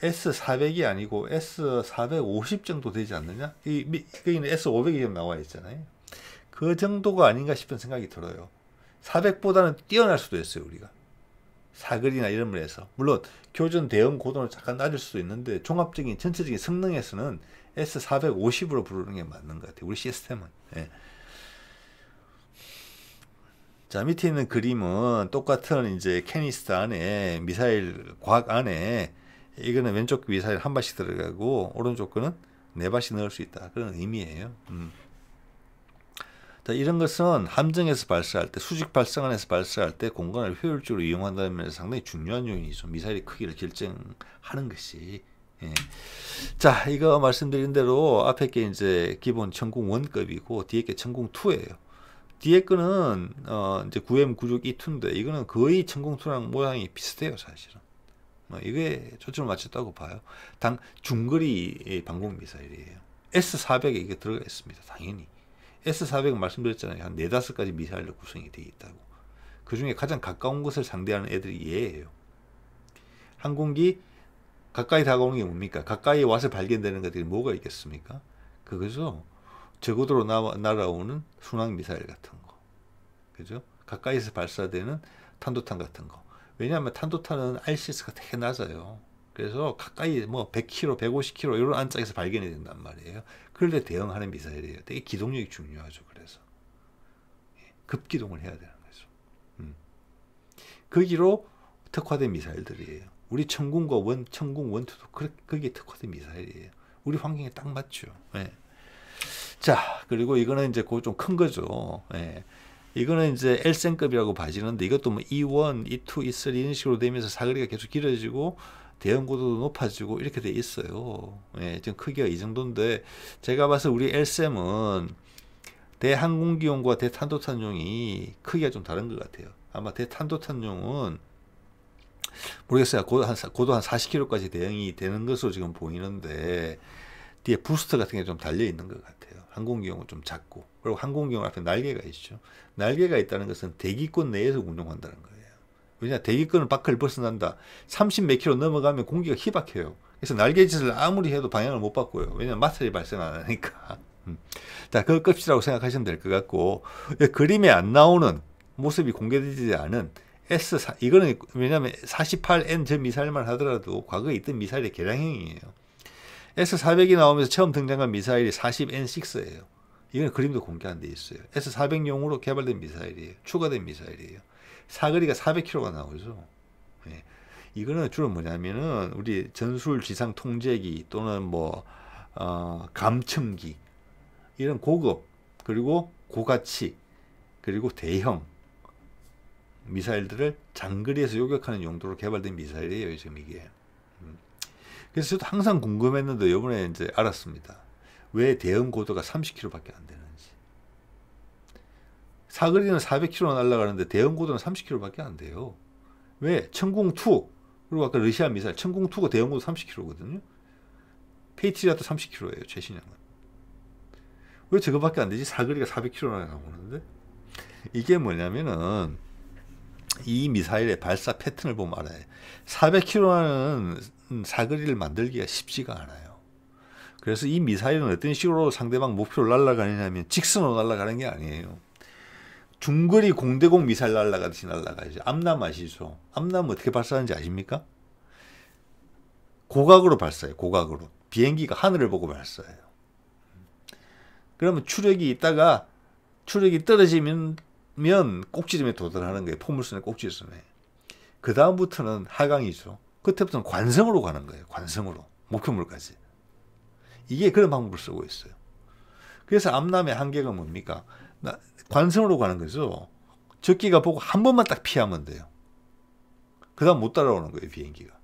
S400이 아니고 S450 정도 되지 않느냐? 이, 거기는 S500이 나와 있잖아요. 그 정도가 아닌가 싶은 생각이 들어요. 400보다는 뛰어날 수도 있어요, 우리가. 사글이나 이런 면에서. 물론, 교전 대응 고도는 잠깐 낮을 수도 있는데, 종합적인, 전체적인 성능에서는 S450으로 부르는 게 맞는 것 같아요. 우리 시스템은. 예. 자, 밑에 있는 그림은 똑같은 이제 캐니스터 안에 미사일 곽 안에 이거는 왼쪽 미사일 한 발씩 들어가고 오른쪽 거는 네 발씩 넣을 수 있다. 그런 의미예요. 음. 자, 이런 것은 함정에서 발사할 때 수직 발사관에서 발사할 때 공간을 효율적으로 이용한다는 면에서 상당히 중요한 요인이죠. 미사일의 크기를 결정하는 것이. 예. 자, 이거 말씀드린 대로 앞에 게 이제 기본 천궁 원급이고 뒤에 게 천궁 투예요 뒤에 거는 어 이제 9M 96E2인데 이거는 거의 천공투랑 모양이 비슷해요 사실은 어, 이게 초점을 맞췄다고 봐요 당 중거리 방공 미사일이에요 S400에 이게 들어가 있습니다 당연히 s 4 0 0 말씀드렸잖아요 한 네다섯 가지 미사일로 구성이 되어 있다고 그 중에 가장 가까운 것을 상대하는 애들이 얘예요 항공기 가까이 다가오는 게 뭡니까 가까이 와서 발견되는 것들이 뭐가 있겠습니까 그거죠 저고도로 날아오는 순항 미사일 같은 거, 그죠? 가까이서 발사되는 탄도탄 같은 거. 왜냐하면 탄도탄은 RCS가 되게 낮아요. 그래서 가까이 뭐 100km, 150km 이런 안짝에서 발견이 된단 말이에요. 그럴 때 대응하는 미사일이에요. 되게 기동력이 중요하죠. 그래서 예, 급기동을 해야 되는 거죠. 음. 거기로 그 특화된 미사일들이에요. 우리 천궁과 원, 천궁 원투도 그게 특화된 미사일이에요. 우리 환경에 딱 맞죠. 네. 자, 그리고 이거는 이제 그거좀큰 거죠. 예. 이거는 이제 L생급이라고 봐지는데 이것도 뭐 E1, E2, E3 이런 식으로 되면서 사거리가 계속 길어지고 대형 고도도 높아지고 이렇게 돼 있어요. 예, 지금 크기가 이 정도인데 제가 봐서 우리 l s 은 대항공기용과 대탄도탄용이 크기가 좀 다른 것 같아요. 아마 대탄도탄용은 모르겠어요. 고도 한, 고도 한 40km까지 대응이 되는 것으로 지금 보이는데 뒤에 부스트 같은 게 좀 달려 있는 것 같아요. 항공기용은좀 작고 그리고 항공기형 앞에 날개가 있죠. 날개가 있다는 것은 대기권 내에서 운용한다는 거예요. 왜냐 대기권을 밖을 벗어난다. 30 몇 킬로 넘어가면 공기가 희박해요. 그래서 날개짓을 아무리 해도 방향을 못 바꿔요. 왜냐면 마찰이 발생 안 하니까. [laughs] 음. 자, 그 끝이라고 생각하시면 될 것 같고 예, 그림에 안 나오는 모습이 공개되지 않은 S4 이거는 왜냐하면 48N 저 미사일만 하더라도 과거에 있던 미사일의 개량형이에요. S400이 나오면서 처음 등장한 미사일이 40N6예요. 이건 그림도 공개 안돼 있어요. S400용으로 개발된 미사일이에요. 추가된 미사일이에요. 사거리가 400km가 나오죠. 예. 이거는 주로 뭐냐면은 우리 전술 지상 통제기 또는 뭐 어, 감첨기 이런 고급 그리고 고가치 그리고 대형 미사일들을 장거리에서 요격하는 용도로 개발된 미사일이에요 지금 이게 그래서 저도 항상 궁금했는데 요번에 이제 알았습니다. 왜 대응 고도가 30km밖에 안 되는지. 사거리는 400km 날아가는데 대응 고도는 30km밖에 안 돼요. 왜? 천궁2 그리고 아까 러시아 미사일 천궁2가 대응 고도 30km거든요. 페이트리아도 30km예요. 최신형은. 왜 저거밖에 안 되지? 사거리가 400km나 나오는데? 이게 뭐냐면은 이 미사일의 발사 패턴을 보면 알아요. 400km는 음, 사거리를 만들기가 쉽지가 않아요. 그래서 이 미사일은 어떤 식으로 상대방 목표를 날아가느냐면 직선으로 날아가는 게 아니에요. 중거리 공대공 미사일 날아가듯이 날아가죠. 암남 아시죠? 암남 어떻게 발사하는지 아십니까? 고각으로 발사해요. 고각으로. 비행기가 하늘을 보고 발사해요. 그러면 추력이 있다가 추력이 떨어지면 꼭지점에 도달하는 거예요. 포물선의 꼭지점에. 그 다음부터는 하강이죠. 그때부터는 관성으로 가는 거예요. 관성으로. 목표물까지. 이게 그런 방법을 쓰고 있어요. 그래서 암남의 한계가 뭡니까? 관성으로 가는 거죠. 적기가 보고 한 번만 딱 피하면 돼요. 그 다음 못 따라오는 거예요, 비행기가.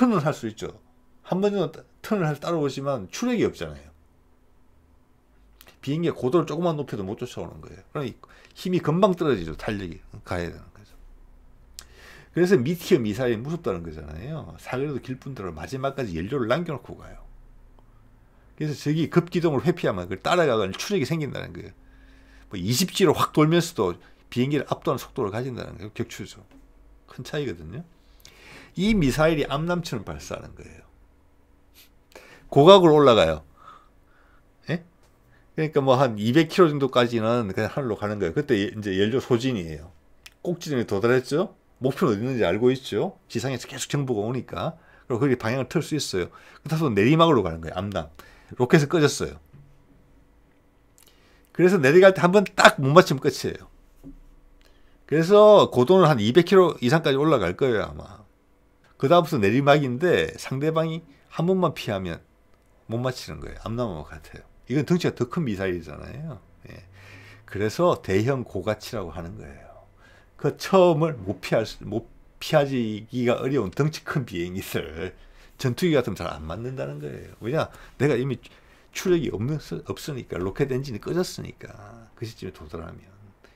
턴은 할 수 있죠. 한 번 정도 턴을 할 따라오지만 추력이 없잖아요. 비행기가 고도를 조금만 높여도 못 쫓아오는 거예요. 그러니 힘이 금방 떨어지죠, 탄력이. 가야 되는. 그래서 미티어 미사일이 무섭다는 거잖아요. 사그라도 길뿐더러 마지막까지 연료를 남겨놓고 가요. 그래서 저기 급기동을 회피하면 그걸 따라가는 추력이 생긴다는 거예요. 뭐 20G로 확 돌면서도 비행기를 압도하는 속도를 가진다는 거예요. 격추죠. 큰 차이거든요. 이 미사일이 암남처럼 발사하는 거예요. 고각으로 올라가요. 예? 그러니까 뭐 한 200km 정도까지는 그냥 하늘로 가는 거예요. 그때 이제 연료 소진이에요. 꼭지점에 도달했죠? 목표는 어디 있는지 알고 있죠. 지상에서 계속 정보가 오니까. 그리고 거기 방향을 틀 수 있어요. 그래서 내리막으로 가는 거예요. 암당. 로켓을 꺼졌어요. 그래서 내려갈 때 한 번 딱 못 맞추면 끝이에요. 그래서 고도는 한 200km 이상까지 올라갈 거예요, 아마. 그 다음부터 내리막인데 상대방이 한 번만 피하면 못 맞히는 거예요. 암나무 같아요. 이건 덩치가 더 큰 미사일이잖아요. 예. 그래서 대형 고가치라고 하는 거예요. 그 처음을 못 피할 수, 못 피하기가 어려운 덩치 큰비행기를 전투기 같으면 잘 안 맞는다는 거예요. 왜냐 내가 이미 추력이 없는 없으니까 로켓 엔진이 꺼졌으니까 그 시점에 도달하면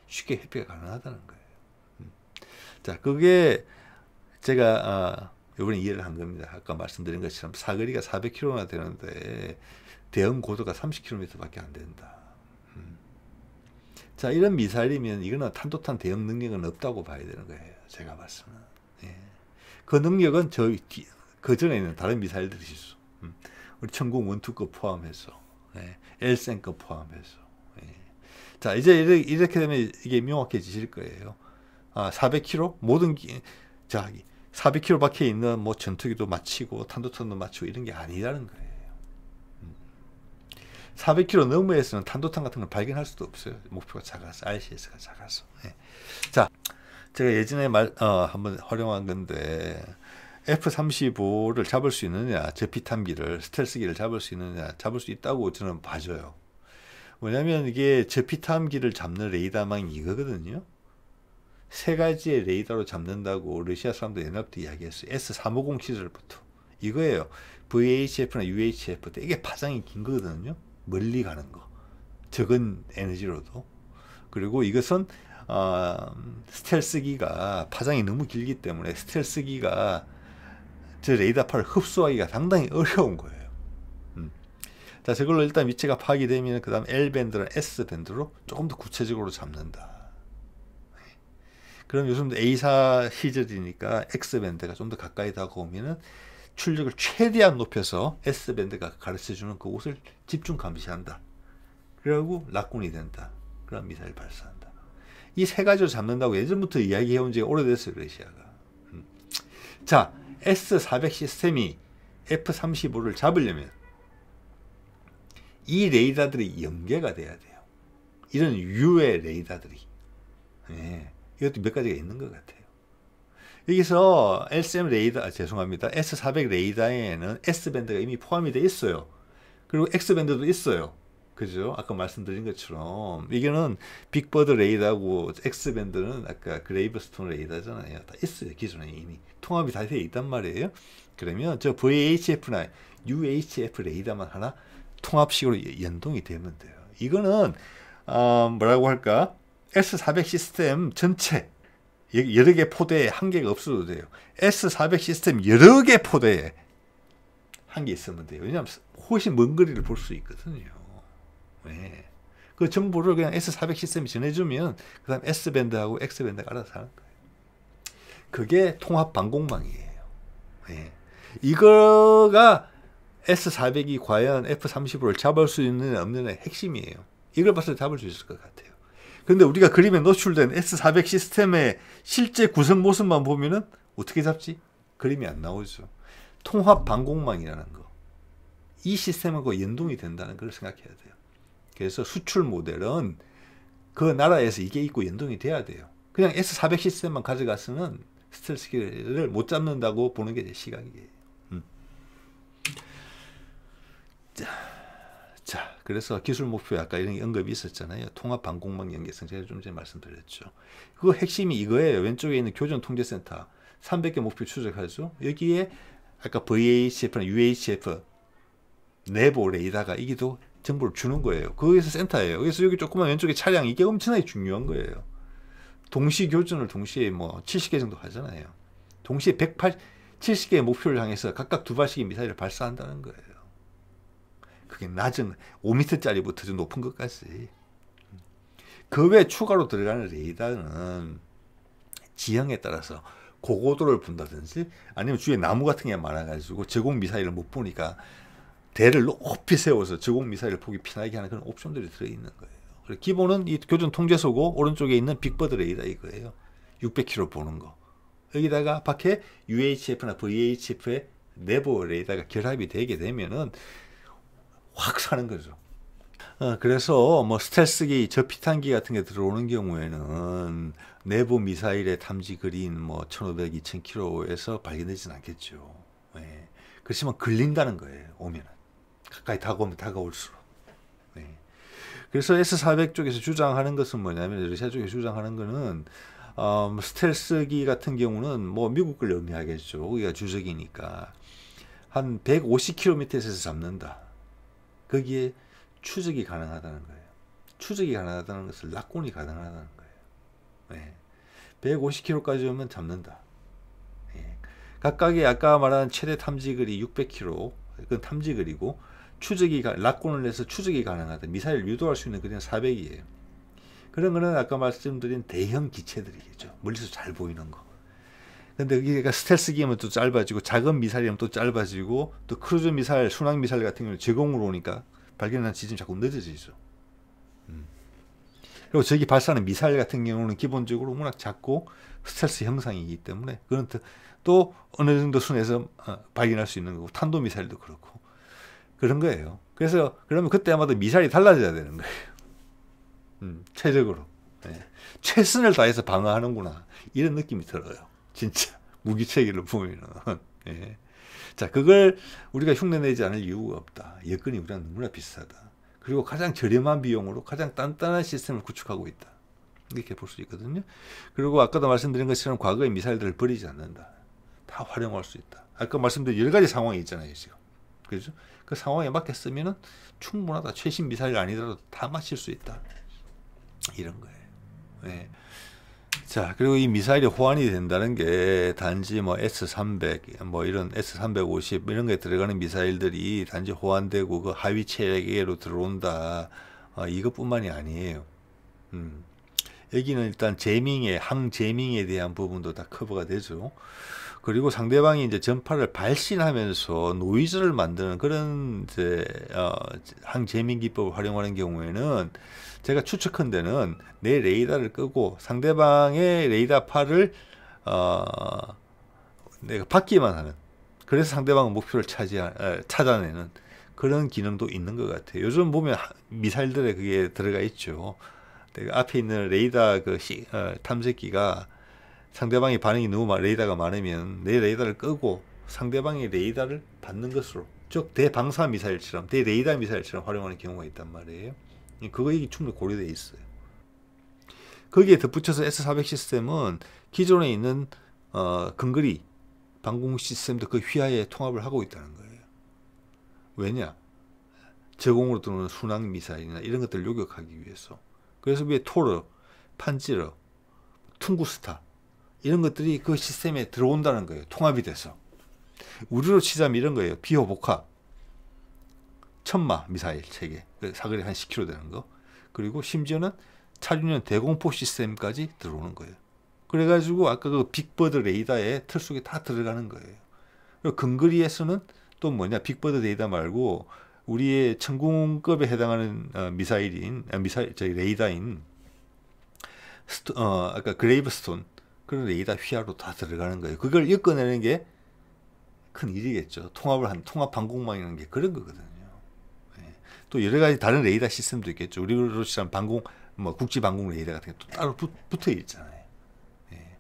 쉽게 회피가 가능하다는 거예요. 음. 자 그게 제가 어, 아, 번에 이해를 한 겁니다. 아까 말씀드린 것처럼 사거리가 400km나 되는데 대형 고도가 30km밖에 안 된다. 자, 이런 미사일이면 이거는 탄도탄 대응 능력은 없다고 봐야 되는 거예요. 제가 봤을 때는. 예. 그 능력은 저, 그 전에는 다른 미사일들이 있어. 음. 우리 천궁 원투급 포함해서, 예. 엘센급 포함해서. 예. 자, 이제 이렇게, 이렇게, 되면 이게 명확해지실 거예요. 아, 400km? 모든, 기, 자, 400km 밖에 있는 뭐 전투기도 맞히고, 탄도탄도 맞추고 이런 게 아니라는 거예요. 400km 너머에서는 탄도탄 같은 걸 발견할 수도 없어요. 목표가 작아서 RCS가 작아서. 예. 자, 제가 예전에 말 어, 한번 활용한 건데 F-35를 잡을 수 있느냐, 제피탐기를 스텔스기를 잡을 수 있느냐, 잡을 수 있다고 저는 봐줘요. 뭐냐면 이게 제피탐기를 잡는 레이더망이 이거거든요. 세 가지의 레이더로 잡는다고 러시아 사람들 옛날부터 이야기했어요. S350 시절부터. 이거예요. VHF나 UHF 때게 파장이 긴 거거든요. 멀리 가는 거. 적은 에너지로도. 그리고 이것은 어, 스텔스기가 파장이 너무 길기 때문에 스텔스기가 저 레이더파를 흡수하기가 상당히 어려운 거예요. 음. 자, 저걸로 일단 위치가 파악이 되면 그 다음 L밴드랑 S밴드로 조금 더 구체적으로 잡는다. 그럼 요즘 A사 시절이니까 X밴드가 좀 더 가까이 다가오면 출력을 최대한 높여서 S밴드가 가르쳐주는 그곳을 집중 감시한다. 그러고 락군이 된다. 그런 미사일 발사한다. 이 세 가지를 잡는다고 예전부터 이야기해온 지 오래됐어요. 러시아가. 음. 자, S400 시스템이 F35를 잡으려면 이 레이더들이 연계가 돼야 돼요. 이런 유의 레이더들이. 예, 이것도 몇 가지가 있는 것 같아요. 여기서 SM 레이더, 아, 죄송합니다. S400 레이더에는 S밴드가 이미 포함이 돼 있어요. 그리고 X밴드도 있어요. 그죠? 아까 말씀드린 것처럼 이거는 빅버드 레이더하고 X밴드는 아까 그레이브스톤 레이더잖아요. 다 있어요. 기존에 이미 통합이 다 돼 있단 말이에요. 그러면 저 VHF나 UHF 레이더만 하나 통합식으로 연동이 되면 돼요. 이거는 어, 뭐라고 할까? S400 시스템 전체 여러 개 포대에 한 개가 없어도 돼요. S400 시스템 여러 개 포대에 한 개 있으면 돼요. 왜냐하면 훨씬 먼 거리를 볼 수 있거든요. 네. 그 정보를 그냥 S400 시스템이 전해주면 그 다음 S밴드하고 X밴드가 알아서 하는 거예요. 그게 통합 방공망이에요. 네. 이거가 S400이 과연 F35를 잡을 수 있는 없느 핵심이에요. 이걸 봤을 때 잡을 수 있을 것 같아요. 근데 우리가 그림에 노출된 S400 시스템의 실제 구성 모습만 보면은 어떻게 잡지? 그림이 안 나오죠. 통합 방공망이라는 거. 이 시스템하고 연동이 된다는 걸 생각해야 돼요. 그래서 수출 모델은 그 나라에서 이게 있고 연동이 돼야 돼요. 그냥 S400 시스템만 가져가서는 스텔스기를 못 잡는다고 보는 게 제 시각이에요. 음. 자. 그래서 기술 목표 아까 이런 게 언급이 있었잖아요. 통합 방공망 연계성 제가 좀 전에 말씀드렸죠. 그 핵심이 이거예요. 왼쪽에 있는 교전 통제센터 300개 목표 추적하죠. 여기에 아까 VHF나 UHF 내부 레이다가 이기도 정보를 주는 거예요. 거기서 센터예요. 그래서 여기 조그만 왼쪽에 차량 이게 엄청나게 중요한 거예요. 동시 교전을 동시에 뭐 70개 정도 하잖아요. 동시에 180, 70개의 목표를 향해서 각각 두발씩 미사일을 발사한다는 거예요. 그게 낮은 5미터짜리부터좀 높은 것까지. 그외 추가로 들어가는 레이더는 지형에 따라서 고고도를 분다든지 아니면 주위에 나무 같은 게 많아가지고 제공 미사일을 못 보니까 대를 높이 세워서 제공 미사일 폭이 피나게 하는 그런 옵션들이 들어있는 거예요. 그래서 기본은 이 교전 통제소고 오른쪽에 있는 빅버드 레이더 이거예요. 600km 보는 거. 여기다가 밖에 UHF나 VHF의 내부 레이더가 결합이 되게 되면은 확 사는 거죠. 어, 그래서 뭐 스텔스기, 저피탄기 같은 게 들어오는 경우에는 내부 미사일의 탐지 그린 뭐 1,500, 2,000km에서 발견되진 않겠죠. 예. 그렇지만 걸린다는 거예요. 오면은 가까이 다가오면 다가올수록. 예. 그래서 S400 쪽에서 주장하는 것은 뭐냐면 러시아 쪽에 주장하는 거는 어, 뭐 스텔스기 같은 경우는 뭐 미국 걸 의미하겠죠. 우리가 주적이니까 한 150km에서 잡는다. 거기에 추적이 가능하다는 거예요. 추적이 가능하다는 것을 낙곤이 가능하다는 거예요. 예. 150km까지 오면 잡는다. 예. 각각의 아까 말한 최대 탐지거리 600km, 그건 탐지거리고 추적이 낙곤을 해서 추적이 가능하다. 미사일 유도할 수 있는 그냥 400이에요. 그런 거는 아까 말씀드린 대형 기체들이겠죠. 멀리서 잘 보이는 거. 근데 이게 그러니까 스텔스 기면 또 짧아지고 작은 미사일이면 또 짧아지고 또 크루즈 미사일, 순항 미사일 같은 경우는 제공으로 오니까 발견한 지점이 자꾸 늦어지죠. 음. 그리고 저기 발사하는 미사일 같은 경우는 기본적으로 워낙 작고 스텔스 형상이기 때문에 그런 또 어느 정도 순에서 어, 발견할 수 있는 거고 탄도 미사일도 그렇고 그런 거예요. 그래서 그러면 그때마다 미사일이 달라져야 되는 거예요. 음, 최적으로 네. 최선을 다해서 방어하는구나 이런 느낌이 들어요. 진짜 [laughs] 무기체계를 보면은 예. 자 그걸 우리가 흉내내지 않을 이유가 없다. 여건이 우리랑 너무나 비슷다 그리고 가장 저렴한 비용으로 가장 단단한 시스템을 구축하고 있다. 이렇게 볼 수 있거든요. 그리고 아까도 말씀드린 것처럼 과거의 미사일들을 버리지 않는다. 다 활용할 수 있다. 아까 말씀드린 여러 가지 상황이 있잖아요, 지금. 그죠? 그 상황에 맞게 쓰면은 충분하다. 최신 미사일 아니더라도 다 맞힐 수 있다. 이런 거예요. 네. 자, 그리고 이 미사일이 호환이 된다는 게 단지 뭐 S300, 뭐 이런 S350 이런 게 들어가는 미사일들이 단지 호환되고 그 하위 체계로 들어온다. 어, 이것뿐만이 아니에요. 음. 여기는 일단 제밍의 항제밍에 대한 부분도 다 커버가 되죠. 그리고 상대방이 이제 전파를 발신하면서 노이즈를 만드는 그런 이제 어, 항제밍 기법을 활용하는 경우에는 제가 추측한데는 내 레이더를 끄고 상대방의 레이더파를 어, 내가 받기만 하는 그래서 상대방 목표를 차지 어, 찾아내는 그런 기능도 있는 것 같아요. 요즘 보면 미사일들에 그게 들어가 있죠. 내가 앞에 있는 레이더 그 시, 어, 탐색기가 상대방의 반응이 너무 많, 레이더가 많으면 내 레이더를 끄고 상대방의 레이더를 받는 것으로 즉 대방사 미사일처럼 대레이더 미사일처럼 활용하는 경우가 있단 말이에요. 그거이 충분히 고려되어 있어요. 거기에 덧붙여서 S400 시스템은 기존에 있는 어, 근거리 방공 시스템도 그 휘하에 통합을 하고 있다는 거예요. 왜냐? 제공으로 들어오는 순항 미사일이나 이런 것들을 요격하기 위해서. 그래서 왜 토르, 판지르, 퉁구스타 이런 것들이 그 시스템에 들어온다는 거예요. 통합이 돼서. 우리로 치자면 이런 거예요. 비호복합. 천마 미사일 체계 그 사거리 한 10km 되는 거 그리고 심지어는 차륜형 대공포 시스템까지 들어오는 거예요. 그래가지고 아까 그 빅버드 레이더에 틀 속에 다 들어가는 거예요. 그리고 근거리에서는 또 뭐냐 빅버드 레이더 말고 우리의 천공급에 해당하는 어, 미사일인 아, 미사일 저희 레이더인 스토, 어, 아까 그레이브스톤 그런 레이더 휘하로 다 들어가는 거예요. 그걸 엮어내는 게 큰 일이겠죠. 통합을 한 통합 방공망이라는 게 그런 거거든요. 또 여러 가지 다른 레이더 시스템도 있겠죠. 우리로처럼 방공 뭐 국지 방공 레이더 같은 게 또 따로 붙, 붙어 있잖아요. 예.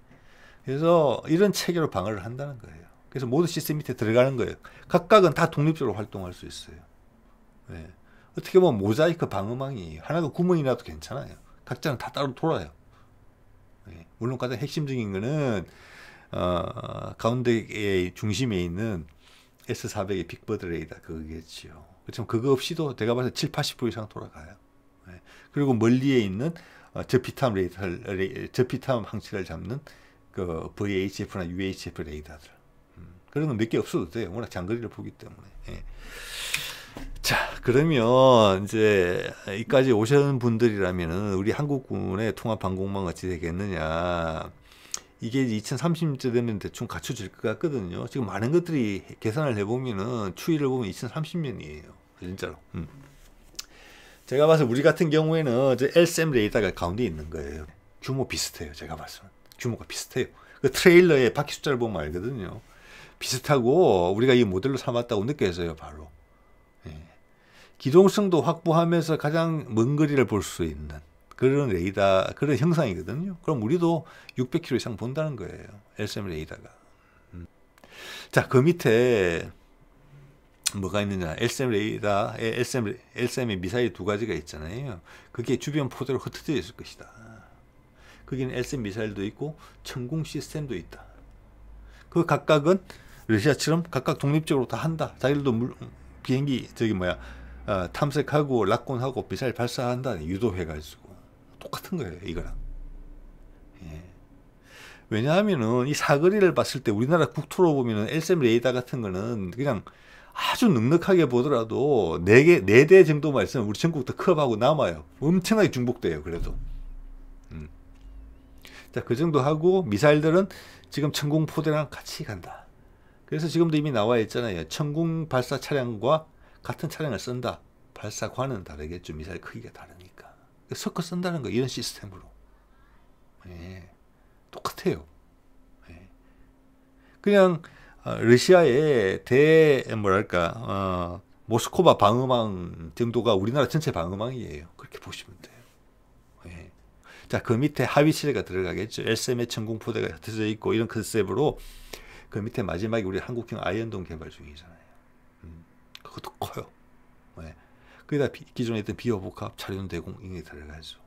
그래서 이런 체계로 방어를 한다는 거예요. 그래서 모든 시스템 밑에 들어가는 거예요. 각각은 다 독립적으로 활동할 수 있어요. 예. 어떻게 보면 모자이크 방어망이 하나가 구멍이라도 괜찮아요. 각자는 다 따로 돌아요. 예. 물론 가장 핵심적인 거는 어, 가운데에 중심에 있는 S400의 빅버드 레이더 그거겠지요. 그렇지만 그거 없이도 내가 봐서 7, 80% 이상 돌아가요. 예. 그리고 멀리에 있는 어, 저피탐 레이터를 저피탐 항체를 잡는 그 VHF나 UHF 레이더들 음, 그런 건 몇 개 없어도 돼요. 워낙 장거리를 보기 때문에. 예. 자 그러면 이제 이까지 오시분들이라면 우리 한국군의 통합 방공망 어찌 되겠느냐 이게 2 0 3 0년 되면 대충 갖춰질 것 같거든요 지금 많은 것들이 계산을 해보면은 추이를 보면 2030년이에요 진짜로. 음. 제가 봐서 우리 같은 경우에는 LSM 레이더가 가운데 있는 거예요. 규모 비슷해요. 제가 봤을 때 규모가 비슷해요. 그 트레일러의 바퀴 숫자를 보면 알거든요. 비슷하고 우리가 이 모델로 삼았다고 느껴져요. 바로. 예. 기동성도 확보하면서 가장 먼 거리를 볼 수 있는 그런 레이더 그런 형상이거든요. 그럼 우리도 600km 이상 본다는 거예요. LSM 레이더가. 음. 자, 그 밑에 뭐가 있느냐 s m 레이더에 s m s m 의 미사일 두 가지가 있잖아요 그게 주변 포대로 흩어져 있을 것이다 거기는 s m 미사일도 있고 천공 시스템도 있다 그 각각은 러시아처럼 각각 독립적으로 다 한다 자기들도 물, 비행기 저기 뭐야 어, 탐색하고 락곤하고 미사일 발사한다 유도해가지고 똑같은 거예요 이거랑 예. 왜냐하면은 이 사거리를 봤을 때 우리나라 국토로 보면은 s m 레이더 같은 거는 그냥 아주 넉넉하게 보더라도 4개, 4대 정도만 있으면 우리 전국 다 컵하고 남아요. 엄청나게 중복돼요. 그래도. 음. 자, 그 정도 하고 미사일들은 지금 천공포대랑 같이 간다. 그래서 지금도 이미 나와 있잖아요. 천공 발사 차량과 같은 차량을 쓴다. 발사관은 다르겠죠. 미사일 크기가 다르니까. 섞어 쓴다는 거 이런 시스템으로. 예. 똑같아요. 예. 그냥 어, 러시아의 대 뭐랄까 어, 모스코바 방어망 정도가 우리나라 전체 방어망이에요 그렇게 보시면 돼요. 예. 자, 그 밑에 하위 시가 들어가겠죠. SM의 천궁포대가 흩져 있고 이런 컨셉으로 그 밑에 마지막에 우리 한국형 아이언돔 개발 중이잖아요. 음, 그것도 커요. 예. 거기다 비, 기존에 있던 비호복합 차륜대공 이 들어가죠.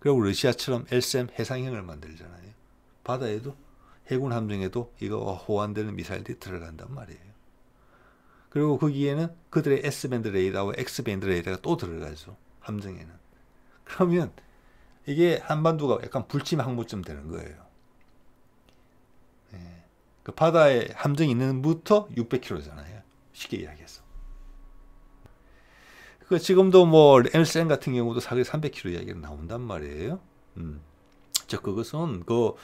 그리고 러시아처럼 SM 해상형을 만들잖아요. 바다에도 해군 함정에도 이거 호환되는 미사일들이 들어간단 말이에요. 그리고 거기에는 그 그들의 S밴드 레이더와 X밴드 레이더가 또 들어가죠. 함정에는. 그러면 이게 한반도가 약간 불침 항모쯤 되는 거예요. 예. 그 바다에 함정이 있는 부터 600km잖아요. 쉽게 이야기해서. 그 지금도 뭐 m s 같은 경우도 사실 300km 이야기가 나온단 말이에요. 음. 즉 그것은 그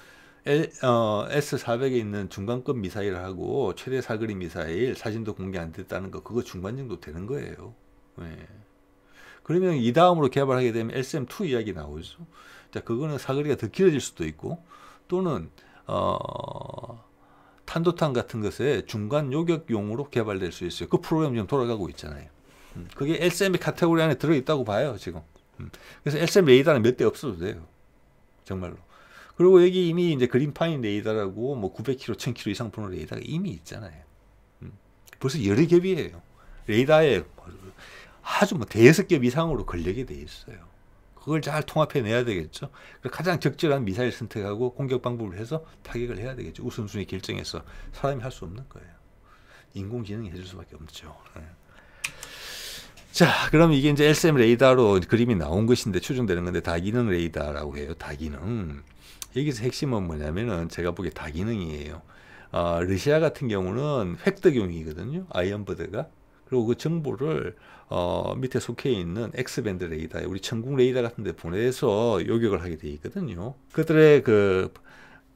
어, S400에 있는 중간급 미사일하고 최대 사거리 미사일 사진도 공개 안 됐다는 거 그거 중간 정도 되는 거예요. 예. 그러면 이 다음으로 개발하게 되면 SM2 이야기 나오죠. 자, 그거는 사거리가 더 길어질 수도 있고 또는 어, 탄도탄 같은 것에 중간 요격용으로 개발될 수 있어요. 그 프로그램 지금 돌아가고 있잖아요. 음, 그게 SM의 카테고리 안에 들어있다고 봐요, 지금. 음, 그래서 SM 레이더는 몇 대 없어도 돼요. 정말로. 그리고 여기 이미 이제 그린파인 레이더라고 뭐 900km, 1000km 이상 보는 레이더가 이미 있잖아요. 음. 벌써 여러 겹이에요. 레이더에 아주 뭐 대여섯 겹 이상으로 걸리게 돼 있어요. 그걸 잘 통합해내야 되겠죠. 가장 적절한 미사일 선택하고 공격 방법을 해서 타격을 해야 되겠죠. 우선순위 결정해서 사람이 할 수 없는 거예요. 인공지능이 해줄 수밖에 없죠. 예. 자, 그럼 이게 이제 SM 레이더로 그림이 나온 것인데 추정되는 건데 다기능 레이더라고 해요. 다기능. 여기서 핵심은 뭐냐면은 제가 보기에 다기능이에요. 아, 러시아 같은 경우는 획득용이거든요. 아이언버드가. 그리고 그 정보를 어, 밑에 속해 있는 엑스밴드 레이더, 에 우리 천국 레이더 같은 데 보내서 요격을 하게 되어 있거든요. 그들의 그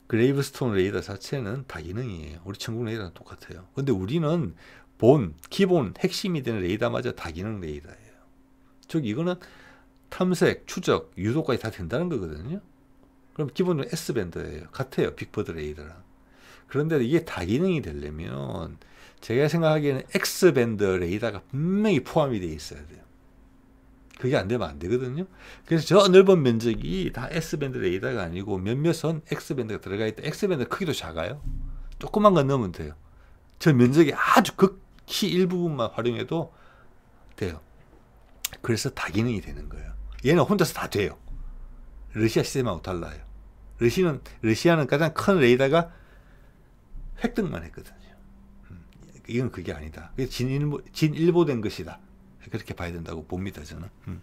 그레이브스톤 레이더 자체는 다 기능이에요. 우리 천국 레이더랑 똑같아요. 근데 우리는 본, 기본, 핵심이 되는 레이더마저 다 기능 레이더예요. 즉 이거는 탐색, 추적, 유도까지 다 된다는 거거든요. 그럼 기본으로 S밴드예요. 같아요. 빅버드 레이더랑. 그런데 이게 다 기능이 되려면 제가 생각하기에는 X밴드 레이더가 분명히 포함이 되 있어야 돼요. 그게 안 되면 안 되거든요. 그래서 저 넓은 면적이 다 S밴드 레이더가 아니고 몇몇은 X밴드가 들어가 있다. X밴드 크기도 작아요. 조그만 건 넣으면 돼요. 저 면적이 아주 극히 일부분만 활용해도 돼요. 그래서 다 기능이 되는 거예요. 얘는 혼자서 다 돼요. 러시아 시대만하고 달라요. 러시는, 러시아는 가장 큰 레이더가 획득만 했거든요. 음, 이건 그게 아니다. 진일보, 진일보된 것이다. 그렇게 봐야 된다고 봅니다, 저는. 음.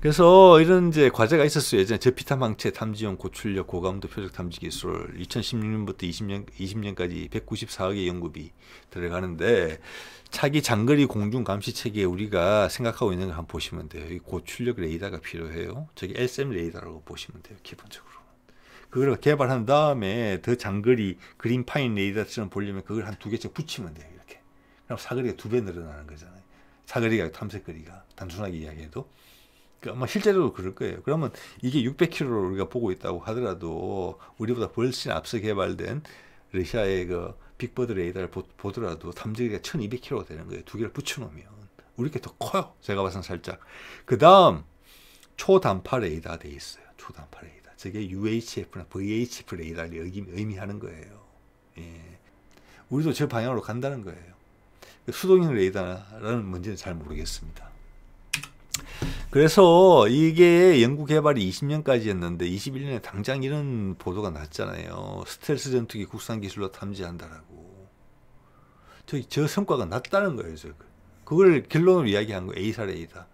그래서 이런 이제 과제가 있었어요. 예전에 저피탐 항체 탐지용 고출력 고감도 표적 탐지 기술 2016년부터 20년 20년까지 194억의 연구비 들어가는데 자기 장거리 공중 감시 체계 우리가 생각하고 있는 걸 한번 보시면 돼요. 이 고출력 레이더가 필요해요. 저기 SM 레이더라고 보시면 돼요. 기본적으로. 그걸 개발한 다음에 더 장거리 그린파인 레이더처럼 보려면 그걸 한 두 개째 붙이면 돼요. 이렇게. 그럼 사거리가 두 배 늘어나는 거잖아요. 사거리가 탐색거리가 단순하게 이야기해도 그러니까 아마 실제로 그럴 거예요. 그러면 이게 600km를 우리가 보고 있다고 하더라도 우리보다 훨씬 앞서 개발된 러시아의 그 빅버드 레이더를 보, 더라도 탐지기가 1200km가 되는 거예요. 두 개를 붙여놓으면. 우리 게더 커요. 제가 봐선 살짝. 그 다음, 초단파 레이더 돼 있어요. 초단파 레이더. 저게 UHF나 VHF 레이더를 의미하는 거예요. 예. 우리도 저 방향으로 간다는 거예요. 수동인 레이더라는 문제는 잘 모르겠습니다. 그래서 이게 연구 개발이 20년까지 했는데 21년에 당장 이런 보도가 났잖아요. 스텔스 전투기 국산 기술로 탐지한다라고. 저, 저 성과가 났다는 거예요. 저. 그걸 결론으로 이야기한 거예요 A 사례이다.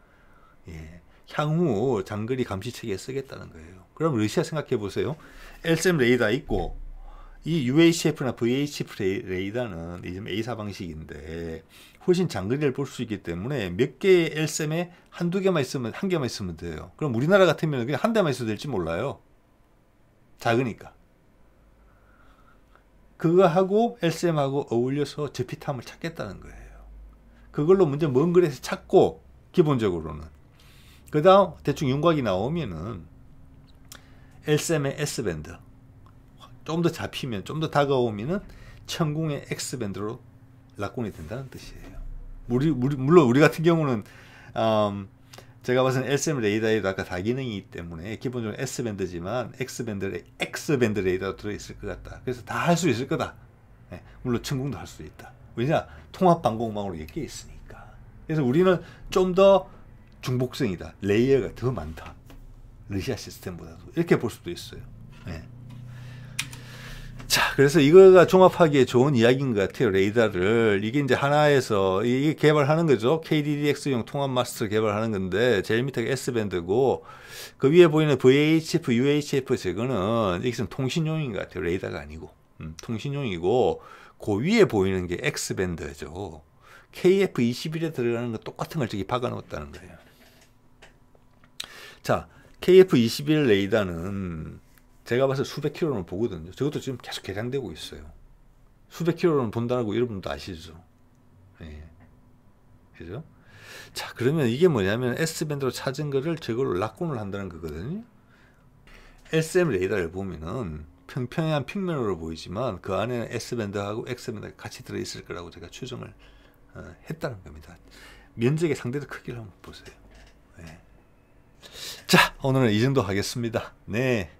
예. 향후 장거리 감시 체계에 쓰겠다는 거예요. 그럼 러시아 생각해 보세요. LSM 레이더 있고 이 UHF나 VHF 레이더는 이즘 A사 뭐 방식인데 훨씬 장거리를 볼 수 있기 때문에 몇 개의 LSM에 한두 개만 있으면 한 개만 있으면 돼요. 그럼 우리나라 같으면 그냥 한 대만 있어도 될지 몰라요. 작으니까. 그거 하고 LSM하고 어울려서 저핏함을 찾겠다는 거예요. 그걸로 먼저 먼 거리에서 찾고 기본적으로는 그 다음 대충 윤곽이 나오면은 LSM의 S밴드 좀 더 잡히면 좀 더 다가오면은 천궁의 X밴드로 락공이 된다는 뜻이에요. 우리, 우리 물론 우리 같은 경우는 음, 제가 봤을 때 SM 레이더에도 아까 다기능이기 때문에 기본적으로 S밴드지만 X밴드, X밴드 레이더가 들어있을 것 같다. 그래서 다 할 수 있을 거다. 네, 물론 천공도 할 수 있다. 왜냐? 통합방공망으로 이게 있으니까. 그래서 우리는 좀 더 중복성이다. 레이어가 더 많다. 러시아 시스템보다도. 이렇게 볼 수도 있어요. 네. 자, 그래서 이거가 종합하기에 좋은 이야기인 것 같아요. 레이더를. 이게 이제 하나에서, 이게 개발하는 거죠. KDDX용 통합 마스터 개발하는 건데, 제일 밑에가 S밴드고, 그 위에 보이는 VHF, UHF 제거는 이것은 통신용인 것 같아요. 레이더가 아니고. 음, 통신용이고, 그 위에 보이는 게 X밴드죠. KF21에 들어가는 거 똑같은 걸 저기 박아놓았다는 거예요. 자, KF21 레이더는, 제가 봤을 때 수백 킬로는 보거든요. 저것도 지금 계속 개량되고 있어요. 수백 킬로는 본다고 여러분도 아시죠? 예. 그죠? 자, 그러면 이게 뭐냐면 S밴드로 찾은 거를 저걸로 락군을 한다는 거거든요. SM 레이더를 보면은 평평한 평면으로 보이지만 그 안에는 S밴드하고 X밴드가 같이 들어있을 거라고 제가 추정을 어, 했다는 겁니다. 면적의 상대도 크기를 한번 보세요. 네. 자, 오늘은 이 정도 하겠습니다. 네.